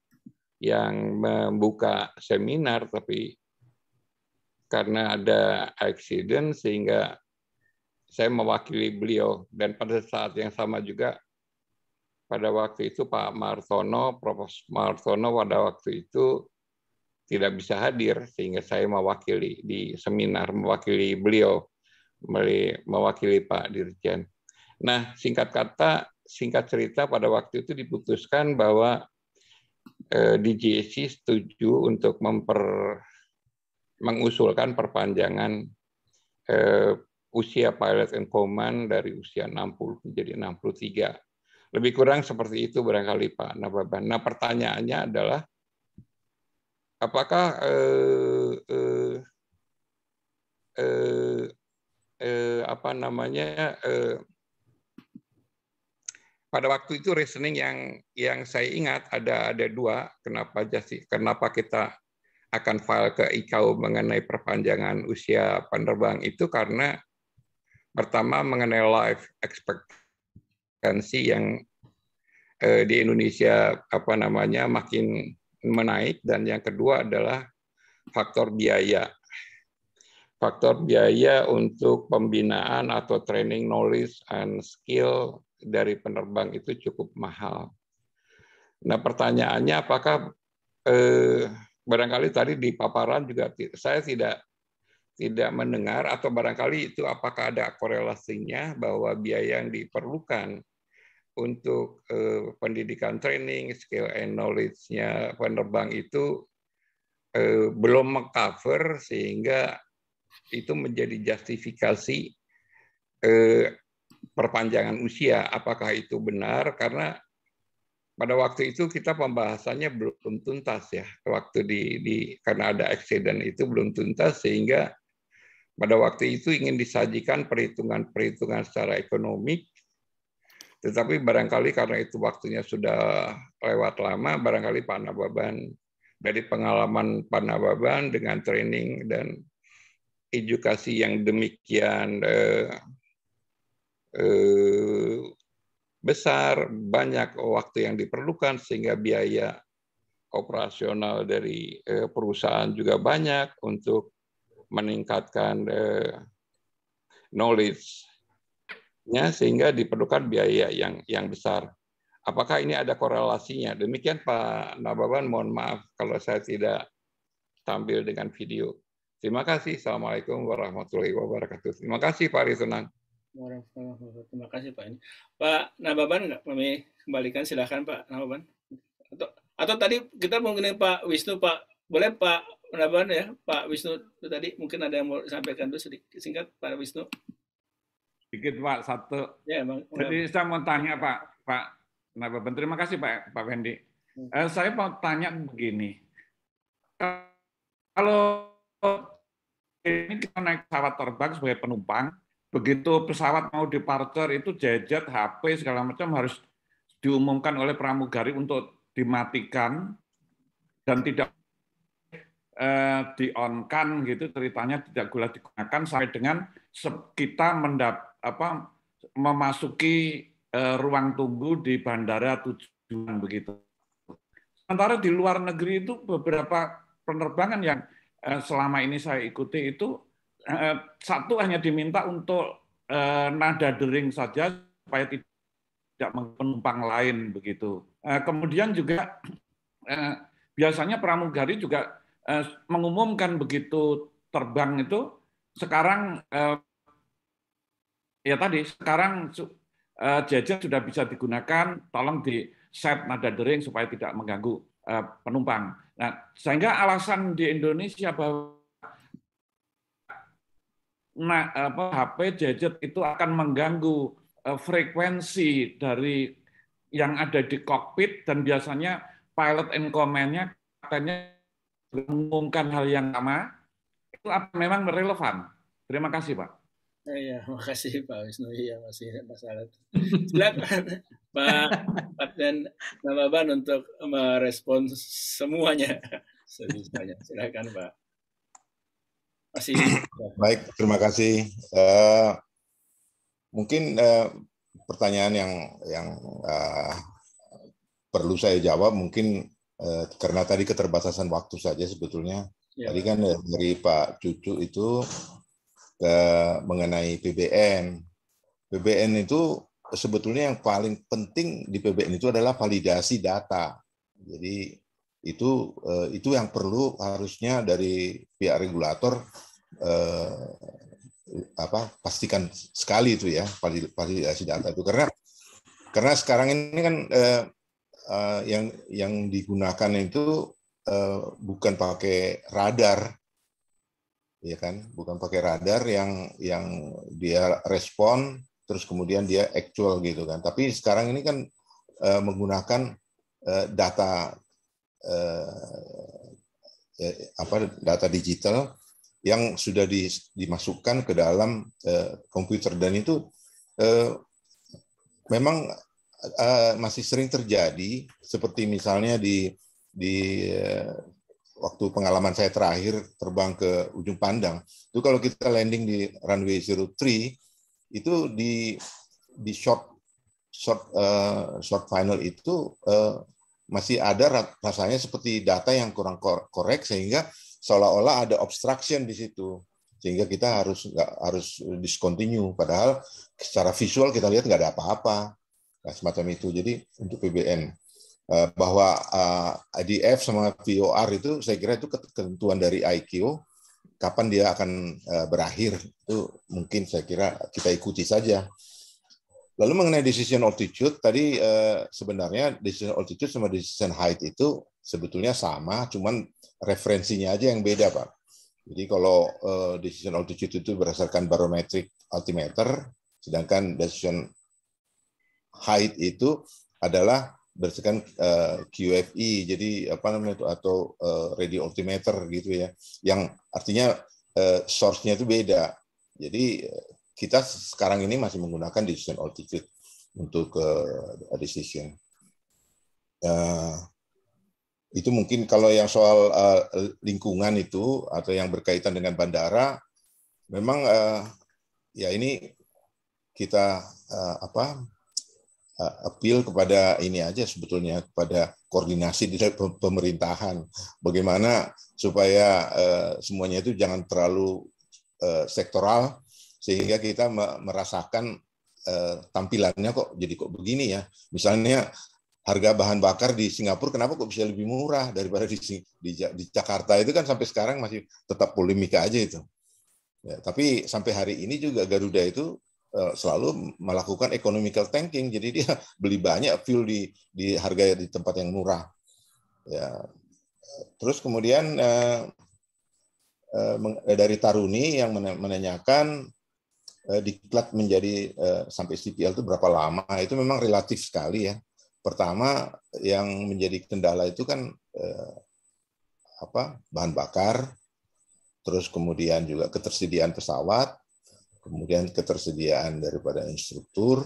yang membuka seminar tapi karena ada accident sehingga saya mewakili beliau dan pada saat yang sama juga pada waktu itu Pak Martono, Prof. Martono pada waktu itu tidak bisa hadir sehingga saya mewakili di seminar mewakili beliau mewakili Pak Dirjen. Nah, singkat kata, singkat cerita pada waktu itu diputuskan bahwa eh, DJC setuju untuk memper mengusulkan perpanjangan eh, usia pilot and command dari usia 60 menjadi 63. Lebih kurang seperti itu barangkali Pak Nababan. Nah, pertanyaannya adalah apakah eh, eh, eh, eh, apa namanya eh, pada waktu itu reasoning yang yang saya ingat ada ada dua kenapa jasi kenapa kita akan file ke ICAO mengenai perpanjangan usia penerbang itu karena pertama mengenai life expectancy yang eh, di Indonesia apa namanya makin menaik dan yang kedua adalah faktor biaya. Faktor biaya untuk pembinaan atau training knowledge and skill dari penerbang itu cukup mahal. Nah, pertanyaannya apakah eh, barangkali tadi di paparan juga saya tidak tidak mendengar atau barangkali itu apakah ada korelasinya bahwa biaya yang diperlukan untuk eh, pendidikan training, skill and knowledge-nya penerbang itu eh, belum mengcover sehingga itu menjadi justifikasi eh, perpanjangan usia. Apakah itu benar? Karena pada waktu itu kita pembahasannya belum tuntas ya. Waktu di, di karena ada accident itu belum tuntas sehingga pada waktu itu ingin disajikan perhitungan-perhitungan secara ekonomi tetapi barangkali karena itu waktunya sudah lewat lama, barangkali Pak Nababan dari pengalaman Pak Nababan dengan training dan edukasi yang demikian eh, eh, besar, banyak waktu yang diperlukan sehingga biaya operasional dari eh, perusahaan juga banyak untuk meningkatkan eh, knowledge ya, sehingga diperlukan biaya yang yang besar. Apakah ini ada korelasinya? Demikian Pak Nababan, mohon maaf kalau saya tidak tampil dengan video. Terima kasih. Assalamualaikum warahmatullahi wabarakatuh. Terima kasih Pak Risunang. Terima kasih Pak. Pak Nababan, nggak kami kembalikan silahkan Pak Nababan. Atau, atau tadi kita mungkin Pak Wisnu, Pak boleh Pak Nababan ya, Pak Wisnu tadi mungkin ada yang mau sampaikan tuh sedikit singkat Pak Wisnu. Sedikit Pak satu. Ya, bang. Jadi saya mau tanya Pak Pak Ben. Terima kasih Pak Pak Wendy. Hmm. Eh, saya mau tanya begini. Kalau ini kita naik pesawat terbang sebagai penumpang, begitu pesawat mau departure itu jajet HP segala macam harus diumumkan oleh pramugari untuk dimatikan dan tidak eh, dionkan gitu ceritanya tidak boleh digunakan sampai dengan kita mendap, apa, memasuki uh, ruang tunggu di bandara tujuan begitu. Sementara di luar negeri itu beberapa penerbangan yang uh, selama ini saya ikuti itu uh, satu hanya diminta untuk uh, nada dering saja supaya tidak penumpang lain begitu. Uh, kemudian juga uh, biasanya pramugari juga uh, mengumumkan begitu terbang itu sekarang eh, ya tadi sekarang eh, jajar sudah bisa digunakan, tolong di set nada dering supaya tidak mengganggu eh, penumpang. Nah, sehingga alasan di Indonesia bahwa nah, apa, HP gadget itu akan mengganggu eh, frekuensi dari yang ada di kokpit dan biasanya pilot and command-nya katanya mengumumkan hal yang sama memang relevan. Terima kasih Pak. Iya, kasih Pak Wisnu. Iya, masih Alat. Silakan *laughs* Pak Nama Ban untuk merespons semuanya. *laughs* Sebisanya. Silakan Pak. Masih. Baik, terima kasih. Uh, mungkin uh, pertanyaan yang yang uh, perlu saya jawab mungkin uh, karena tadi keterbatasan waktu saja sebetulnya Ya. Tadi kan dari Pak Cucu itu ke, eh, mengenai PBN. PBN itu sebetulnya yang paling penting di PBN itu adalah validasi data. Jadi itu eh, itu yang perlu harusnya dari pihak regulator eh, apa pastikan sekali itu ya validasi data itu karena karena sekarang ini kan eh, eh, yang yang digunakan itu Eh, bukan pakai radar ya kan bukan pakai radar yang yang dia respon terus kemudian dia actual gitu kan tapi sekarang ini kan uh, menggunakan uh, data uh, apa data digital yang sudah di, dimasukkan ke dalam uh, komputer dan itu uh, memang masih sering terjadi seperti misalnya di di eh, waktu pengalaman saya terakhir terbang ke ujung pandang itu kalau kita landing di runway 03 itu di di short short uh, short final itu uh, masih ada rasanya seperti data yang kurang korek sehingga seolah-olah ada obstruction di situ sehingga kita harus nggak harus discontinue padahal secara visual kita lihat nggak ada apa-apa nah, semacam itu jadi untuk PBN Eh, bahwa eh, IDF sama VOR itu saya kira itu ketentuan dari IQ kapan dia akan eh, berakhir itu mungkin saya kira kita ikuti saja. Lalu mengenai decision altitude tadi sebenarnya decision altitude sama decision height itu sebetulnya sama cuman referensinya aja yang beda Pak. Jadi kalau decision altitude itu berdasarkan barometric altimeter sedangkan decision height itu adalah berdasarkan uh, eh, QFE jadi apa namanya itu atau uh, radio altimeter gitu ya yang artinya uh, source-nya itu beda jadi kita sekarang ini masih menggunakan decision altitude untuk uh, decision uh, itu mungkin kalau yang soal uh, lingkungan itu atau yang berkaitan dengan bandara memang uh, ya ini kita uh, apa Eh, appeal kepada ini aja sebetulnya kepada koordinasi di pemerintahan bagaimana supaya eh, semuanya itu jangan terlalu eh, sektoral sehingga kita merasakan eh, tampilannya kok jadi kok begini ya misalnya harga bahan bakar di Singapura kenapa kok bisa lebih murah daripada di di, di Jakarta itu kan sampai sekarang masih tetap polemika aja itu ya, tapi sampai hari ini juga Garuda itu Eh, selalu melakukan economical tanking. Jadi dia *laughs* beli banyak fuel di di harga di tempat yang murah. Ya. Terus kemudian eh, eh, eh dari Taruni yang menanyakan eh, diklat menjadi eh, sampai CPL itu berapa lama? Itu memang relatif sekali ya. Pertama yang menjadi kendala itu kan apa? bahan bakar, terus kemudian juga ketersediaan pesawat, kemudian ketersediaan daripada instruktur,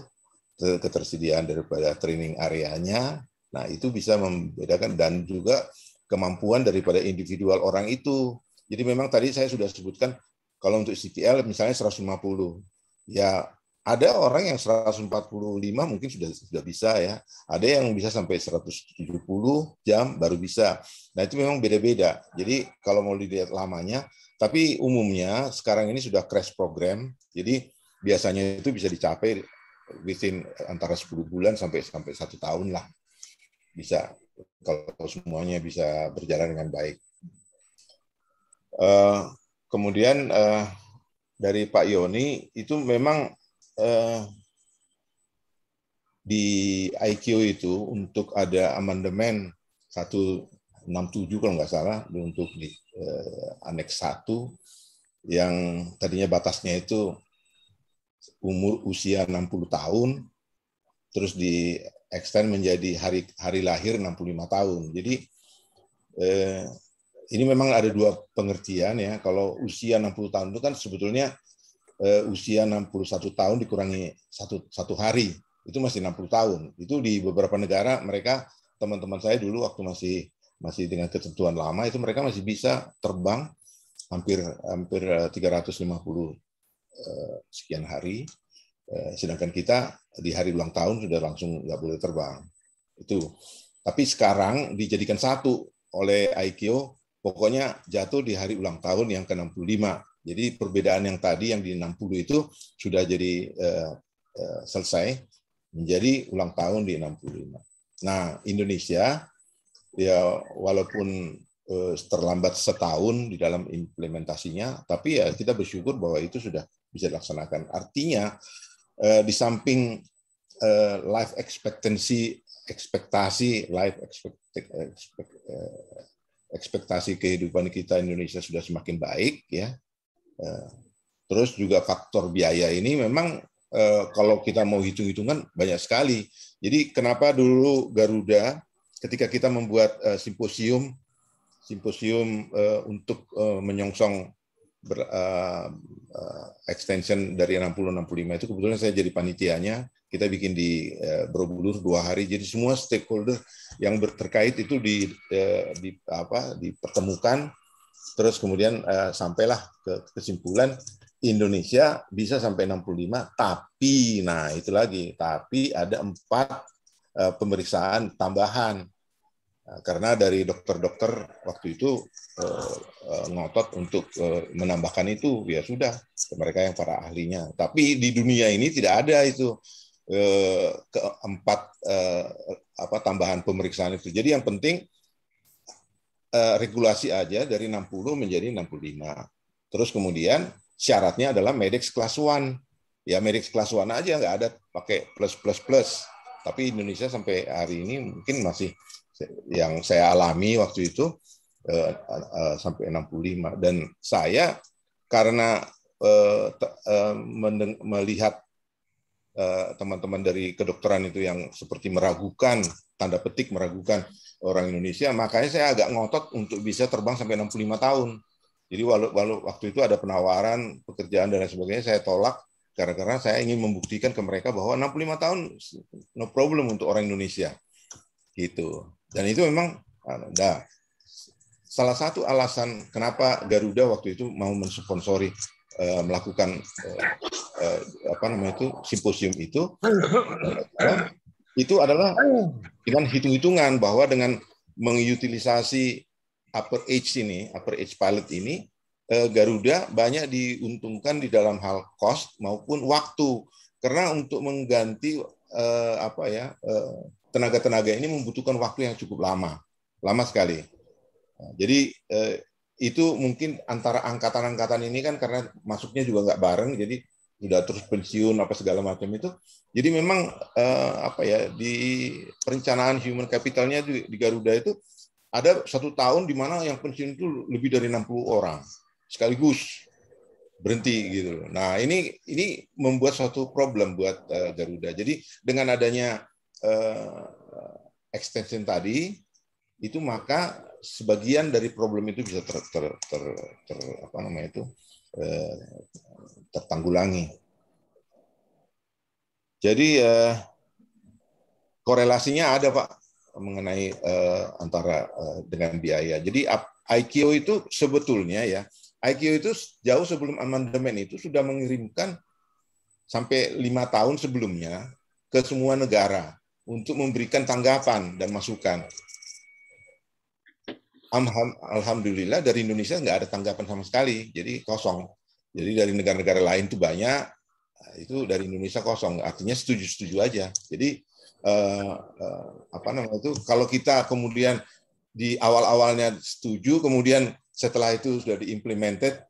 ketersediaan daripada training areanya. Nah, itu bisa membedakan dan juga kemampuan daripada individual orang itu. Jadi memang tadi saya sudah sebutkan kalau untuk CTL misalnya 150. Ya, ada orang yang 145 mungkin sudah sudah bisa ya. Ada yang bisa sampai 170 jam baru bisa. Nah, itu memang beda-beda. Jadi kalau mau dilihat lamanya, tapi umumnya sekarang ini sudah crash program, jadi biasanya itu bisa dicapai within antara 10 bulan sampai sampai satu tahun lah bisa kalau semuanya bisa berjalan dengan baik. Uh, kemudian uh, dari Pak Yoni itu memang uh, di IQ itu untuk ada amandemen satu 67 kalau nggak salah untuk di eh, aneks 1 yang tadinya batasnya itu umur usia 60 tahun terus di extend menjadi hari hari lahir 65 tahun. Jadi eh, ini memang ada dua pengertian ya. Kalau usia 60 tahun itu kan sebetulnya eh, usia 61 tahun dikurangi satu satu hari itu masih 60 tahun. Itu di beberapa negara mereka teman-teman saya dulu waktu masih masih dengan ketentuan lama itu mereka masih bisa terbang hampir hampir 350 eh, eh, sekian hari eh, sedangkan kita di hari ulang tahun sudah langsung nggak boleh terbang itu tapi sekarang dijadikan satu oleh IKO pokoknya jatuh di hari ulang tahun yang ke-65 jadi perbedaan yang tadi yang di 60 itu sudah jadi selesai menjadi ulang tahun di 65 nah Indonesia ya walaupun eh, terlambat setahun di dalam implementasinya, tapi ya kita bersyukur bahwa itu sudah bisa dilaksanakan. Artinya eh, di samping eh, life expectancy ekspektasi life expect, expect, eh, ekspektasi kehidupan kita Indonesia sudah semakin baik ya. Eh, terus juga faktor biaya ini memang eh, kalau kita mau hitung-hitungan banyak sekali. Jadi kenapa dulu Garuda ketika kita membuat uh, simposium simposium uh, untuk uh, menyongsong ber, uh, uh, extension dari 60-65 itu kebetulan saya jadi panitianya kita bikin di uh, Borobudur dua hari jadi semua stakeholder yang terkait itu di, uh, di apa dipertemukan terus kemudian uh, sampailah ke kesimpulan Indonesia bisa sampai 65 tapi nah itu lagi tapi ada empat Eh, pemeriksaan tambahan nah, karena dari dokter-dokter waktu itu eh, eh, ngotot untuk menambahkan itu ya sudah mereka yang para ahlinya tapi di dunia ini tidak ada itu keempat apa tambahan pemeriksaan itu jadi yang penting regulasi aja dari 60 menjadi 65 terus kemudian syaratnya adalah medex kelas 1 ya medex kelas 1 aja nggak ada pakai plus plus plus tapi Indonesia sampai hari ini mungkin masih yang saya alami waktu itu uh, uh, sampai 65 dan saya karena uh, mendeng melihat teman-teman uh, dari kedokteran itu yang seperti meragukan tanda petik meragukan orang Indonesia makanya saya agak ngotot untuk bisa terbang sampai 65 tahun. Jadi walau, walau waktu itu ada penawaran pekerjaan dan lain sebagainya saya tolak karena saya ingin membuktikan ke mereka bahwa 65 tahun no problem untuk orang Indonesia. Gitu. Dan itu memang nah, salah satu alasan kenapa Garuda waktu itu mau mensponsori uh, melakukan eh, eh, apa namanya itu simposium itu itu adalah dengan hitung-hitungan bahwa dengan mengutilisasi upper age ini, upper age pilot ini Eh, Garuda banyak diuntungkan di dalam hal cost maupun waktu karena untuk mengganti eh, apa ya eh, tenaga-tenaga eh, ini membutuhkan waktu yang cukup lama, lama sekali. Nah, jadi eh, itu mungkin antara angkatan-angkatan ini kan karena masuknya juga nggak bareng, jadi sudah terus pensiun apa segala macam itu. Jadi memang eh, apa ya di perencanaan human capitalnya di, di Garuda itu ada satu tahun di mana yang pensiun itu lebih dari 60 orang sekaligus berhenti gitu Nah, ini ini membuat suatu problem buat eh, Garuda. Jadi dengan adanya uh, extension tadi itu maka sebagian dari problem itu bisa ter, ter, ter, ter apa namanya itu uh, tertanggulangi. Jadi uh, korelasinya ada pak mengenai uh, antara uh, dengan biaya. Jadi IQ itu sebetulnya ya IQ itu jauh sebelum amandemen itu sudah mengirimkan sampai lima tahun sebelumnya ke semua negara untuk memberikan tanggapan dan masukan. Alhamdulillah dari Indonesia nggak ada tanggapan sama sekali, jadi kosong. Jadi dari negara-negara lain itu banyak, itu dari Indonesia kosong. Artinya setuju-setuju aja. Jadi eh, eh, apa namanya itu? Kalau kita kemudian di awal-awalnya setuju, kemudian setelah itu sudah diimplemented,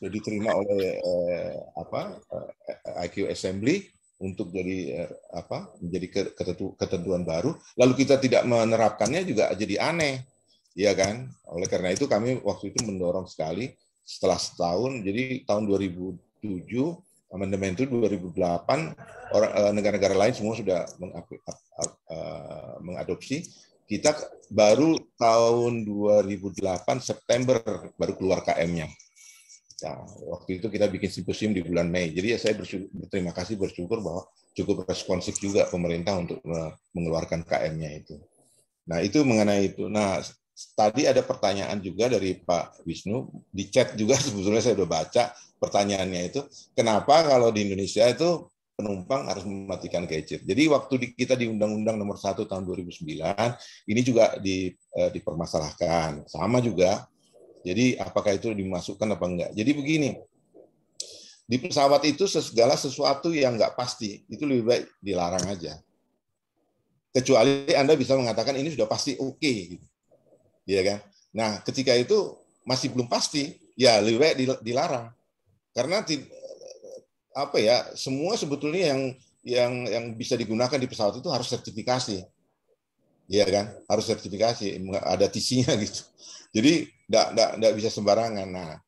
sudah diterima oleh eh, apa eh, IQ Assembly untuk jadi eh, apa menjadi ketentuan baru. Lalu kita tidak menerapkannya juga jadi aneh, ya kan? Oleh karena itu kami waktu itu mendorong sekali setelah setahun, jadi tahun 2007 amandemen itu 2008 orang eh, negara-negara lain semua sudah eh, mengadopsi kita baru tahun 2008 September baru keluar KM-nya. Nah, waktu itu kita bikin simposium di bulan Mei. Jadi ya saya berterima kasih bersyukur bahwa cukup responsif juga pemerintah untuk e, mengeluarkan KM-nya itu. Nah, itu mengenai itu. Nah, tadi ada pertanyaan juga dari Pak Wisnu di chat juga *laughs* sebetulnya saya sudah baca pertanyaannya itu kenapa kalau di Indonesia itu penumpang harus mematikan gadget. Jadi waktu di, kita di Undang-Undang Nomor 1 Tahun 2009 ini juga di, eh, dipermasalahkan, sama juga. Jadi apakah itu dimasukkan apa enggak? Jadi begini, di pesawat itu segala sesuatu yang enggak pasti itu lebih baik dilarang aja. Kecuali Anda bisa mengatakan ini sudah pasti oke, okay, gitu. ya kan? Nah ketika itu masih belum pasti, ya lebih baik dilarang karena apa ya semua sebetulnya yang yang yang bisa digunakan di pesawat itu harus sertifikasi ya kan, harus sertifikasi, ada tisinya *laughs* gitu. Jadi tidak bisa sembarangan. Nah,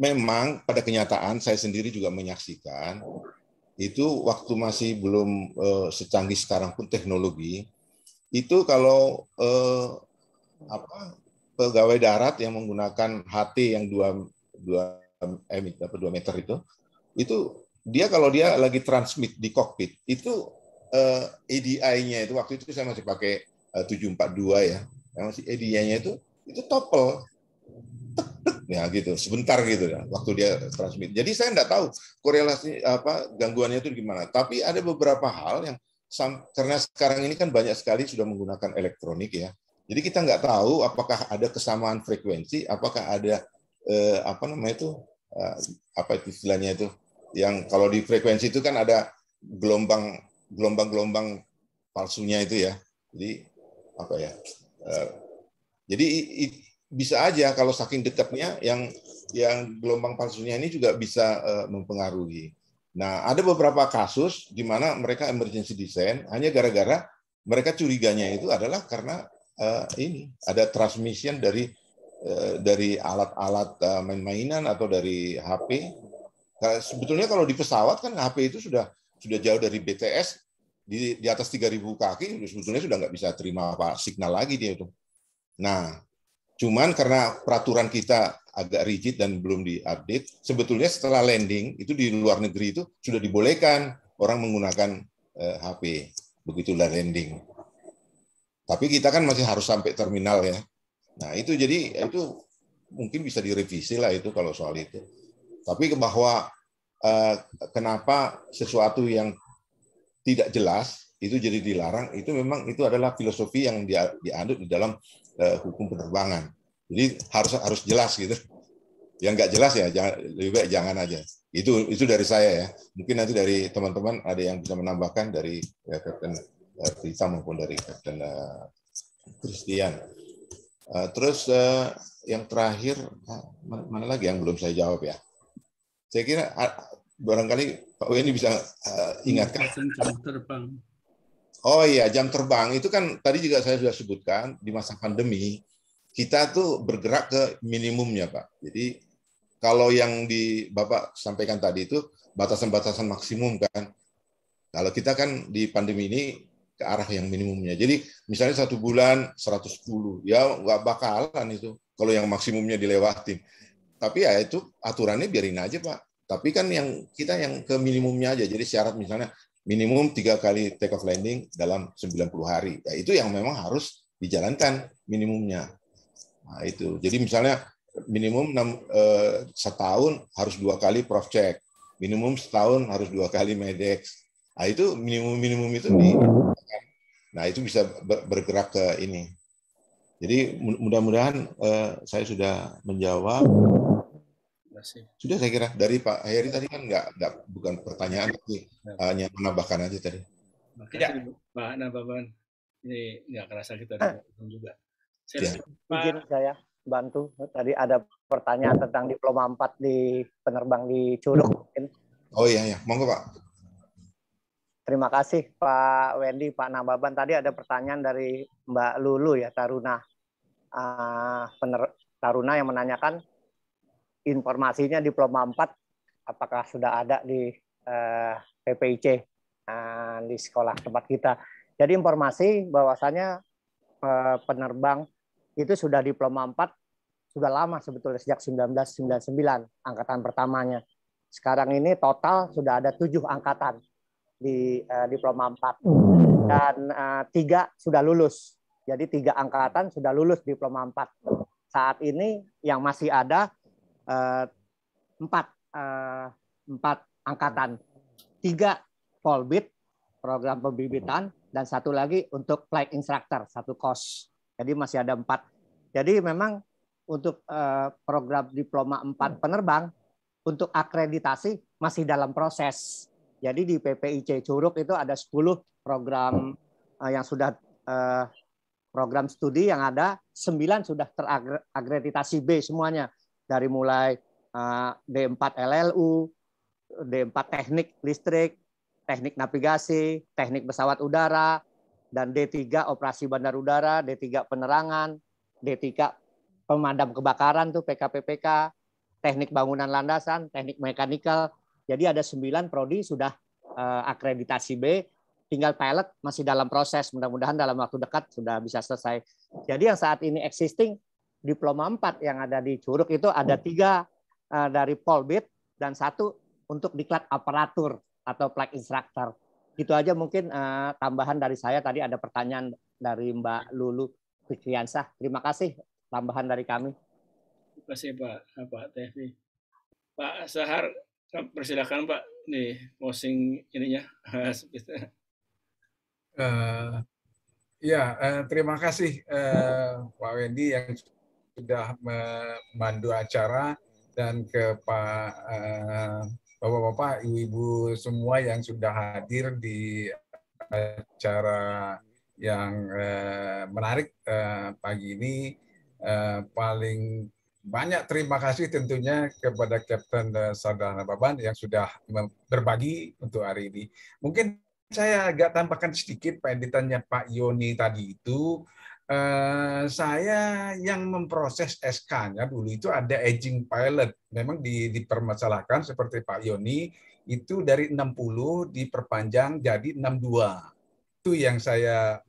memang pada kenyataan saya sendiri juga menyaksikan itu waktu masih belum uh, secanggih sekarang pun teknologi itu kalau uh, apa pegawai darat yang menggunakan HT yang dua dua eh, meter itu itu dia kalau dia lagi transmit di kokpit itu edi eh, ADI-nya itu waktu itu saya masih pakai eh, uh, 742 ya. Yang masih edi nya itu itu topel. ya gitu, sebentar gitu ya waktu dia transmit. Jadi saya nggak tahu korelasi apa gangguannya itu gimana. Tapi ada beberapa hal yang karena sekarang ini kan banyak sekali sudah menggunakan elektronik ya. Jadi kita nggak tahu apakah ada kesamaan frekuensi, apakah ada eh, apa namanya itu eh, apa itu istilahnya itu yang kalau di frekuensi itu kan ada gelombang gelombang gelombang palsunya itu ya jadi apa ya eh, jadi bisa aja kalau saking dekatnya yang yang gelombang palsunya ini juga bisa eh, mempengaruhi nah ada beberapa kasus di mana mereka emergency design hanya gara-gara mereka curiganya itu adalah karena eh, ini ada transmission dari dari alat-alat main-mainan atau dari HP Nah, sebetulnya kalau di pesawat kan HP itu sudah sudah jauh dari BTS di, di atas 3000 kaki sebetulnya sudah nggak bisa terima apa signal lagi dia itu. Nah, cuman karena peraturan kita agak rigid dan belum diupdate, sebetulnya setelah landing itu di luar negeri itu sudah dibolehkan orang menggunakan eh, HP begitulah landing. Tapi kita kan masih harus sampai terminal ya. Nah, itu jadi itu mungkin bisa direvisi lah itu kalau soal itu. Tapi bahwa eh, kenapa sesuatu yang tidak jelas itu jadi dilarang itu memang itu adalah filosofi yang dia, dianut di dalam eh, hukum penerbangan. Jadi harus harus jelas gitu. Yang nggak jelas ya jangan, lebih baik jangan aja. Itu itu dari saya ya. Mungkin nanti dari teman-teman ada yang bisa menambahkan dari ya, eh, Captain eh, Rita maupun dari Captain eh, Christian. Uh, terus uh, yang terakhir, ah, mana, mana lagi yang belum saya jawab ya? Saya kira barangkali Pak Weni bisa uh, ingatkan. Jam terbang. Oh iya, jam terbang itu kan tadi juga saya sudah sebutkan di masa pandemi kita tuh bergerak ke minimumnya Pak. Jadi kalau yang di Bapak sampaikan tadi itu batasan-batasan maksimum kan. Kalau kita kan di pandemi ini ke arah yang minimumnya. Jadi misalnya satu bulan 110, ya nggak bakalan itu kalau yang maksimumnya dilewatin tapi ya itu aturannya biarin aja pak tapi kan yang kita yang ke minimumnya aja jadi syarat misalnya minimum tiga kali take off landing dalam 90 hari ya itu yang memang harus dijalankan minimumnya nah itu jadi misalnya minimum enam eh, setahun harus dua kali prof check minimum setahun harus dua kali medex nah itu minimum minimum itu di nah itu bisa bergerak ke ini jadi mudah-mudahan eh, saya sudah menjawab kasih. Sudah saya kira dari Pak Heri tadi kan nggak, bukan pertanyaan tapi ya. hanya eh, menambahkan aja tadi. Makasih ya. Pak Nababan. Ini nggak kerasa kita ah. juga. Saya ya. Izin saya bantu. Tadi ada pertanyaan tentang diploma 4 di penerbang di Curug. Oh iya, iya. Monggo Pak. Terima kasih Pak Wendy, Pak Nababan. Tadi ada pertanyaan dari Mbak Lulu ya Taruna. Uh, pener Taruna yang menanyakan informasinya diploma 4 apakah sudah ada di eh, PPIC eh, di sekolah tempat kita. Jadi informasi bahwasanya eh, penerbang itu sudah diploma 4 sudah lama sebetulnya sejak 1999 angkatan pertamanya. Sekarang ini total sudah ada tujuh angkatan di eh, diploma 4 dan eh, tiga sudah lulus. Jadi tiga angkatan sudah lulus diploma 4. Saat ini yang masih ada uh, empat uh, empat angkatan, tiga polbit program pembibitan dan satu lagi untuk flight instructor satu kos. Jadi masih ada empat. Jadi memang untuk uh, program diploma empat penerbang untuk akreditasi masih dalam proses. Jadi di PPIC Curug itu ada 10 program yang sudah program studi yang ada, 9 sudah terakreditasi B semuanya dari mulai D4 LLU, D4 teknik listrik, teknik navigasi, teknik pesawat udara, dan D3 operasi bandar udara, D3 penerangan, D3 pemadam kebakaran tuh PKPPK, teknik bangunan landasan, teknik mekanikal. Jadi ada 9 prodi sudah eh, akreditasi B, tinggal pilot masih dalam proses. Mudah-mudahan dalam waktu dekat sudah bisa selesai. Jadi yang saat ini existing diploma 4 yang ada di Curug itu ada hmm. tiga uh, dari Polbit dan satu untuk diklat aparatur atau plak instructor. Itu aja mungkin uh, tambahan dari saya tadi ada pertanyaan dari Mbak Lulu Fikriansah. Terima kasih tambahan dari kami. Terima kasih Pak eh, Pak Tevi. Pak Sahar persilakan Pak nih closing ininya. uh, *laughs* ya, uh, terima kasih uh, Pak Wendy yang sudah memandu acara dan ke Pak bapak eh, Bapak-bapak, Ibu-ibu semua yang sudah hadir di acara yang uh, menarik uh, pagi ini uh, paling banyak terima kasih tentunya kepada Kapten Sardarana Baban yang sudah berbagi untuk hari ini. Mungkin saya agak tambahkan sedikit Pak editannya Pak Yoni tadi itu Eh, saya yang memproses SK-nya dulu itu ada aging pilot. Memang di, dipermasalahkan seperti Pak Yoni itu dari 60 diperpanjang jadi 62. Itu yang saya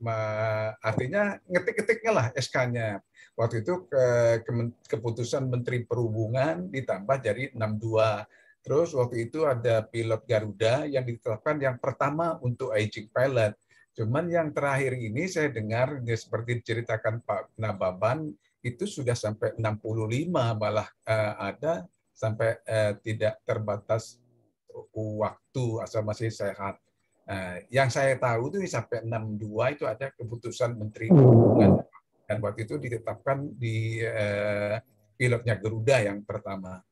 artinya ngetik ngetiknya lah SK-nya. Waktu itu ke, ke, keputusan Menteri Perhubungan ditambah jadi 62. Terus waktu itu ada pilot Garuda yang ditetapkan yang pertama untuk aging pilot Cuman yang terakhir ini saya dengar ya seperti diceritakan Pak Nababan itu sudah sampai 65 malah uh, ada sampai uh, tidak terbatas waktu asal masih sehat. Uh, yang saya tahu itu sampai 62 itu ada keputusan Menteri Perhubungan dan waktu itu ditetapkan di uh, pilotnya Geruda yang pertama.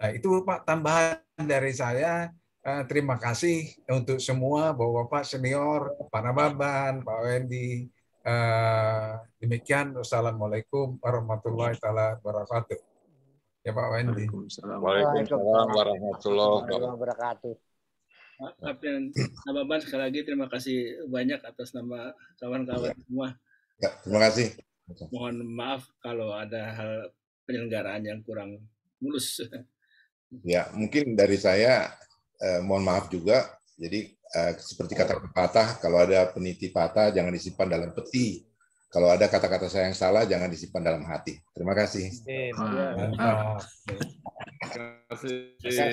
Nah, itu Pak tambahan dari saya Eh, terima kasih untuk semua Bapak-Bapak senior, pak Nababan, Pak Wendy. Eh, demikian, Wassalamualaikum warahmatullahi taala wabarakatuh. Ya Pak Wendy. Waalaikumsalam warahmatullahi wabarakatuh. Kapten Nababan sekali lagi terima kasih banyak atas nama kawan-kawan ya. semua. Ya, terima kasih. Mohon maaf kalau ada hal penyelenggaraan yang kurang mulus. Ya, mungkin dari saya eh, mohon maaf juga. Jadi eh, seperti kata pepatah, kalau ada peniti patah jangan disimpan dalam peti. Kalau ada kata-kata saya yang salah jangan disimpan dalam hati. Terima kasih. Ah, iya. Terima kasih. Terima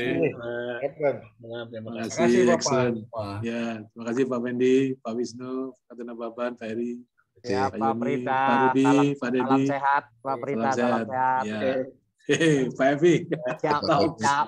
kasih Bapak. Ya, terima kasih Pak Mendi, Pak Wisnu, Pak Baban, Pak Eri. Ya, Pak Prita. Pak Rudi, Pak Dedi. Salam sehat, Pak Prita. Salam sehat. Salam sehat. Ya. Hey, phải vì chào, chào.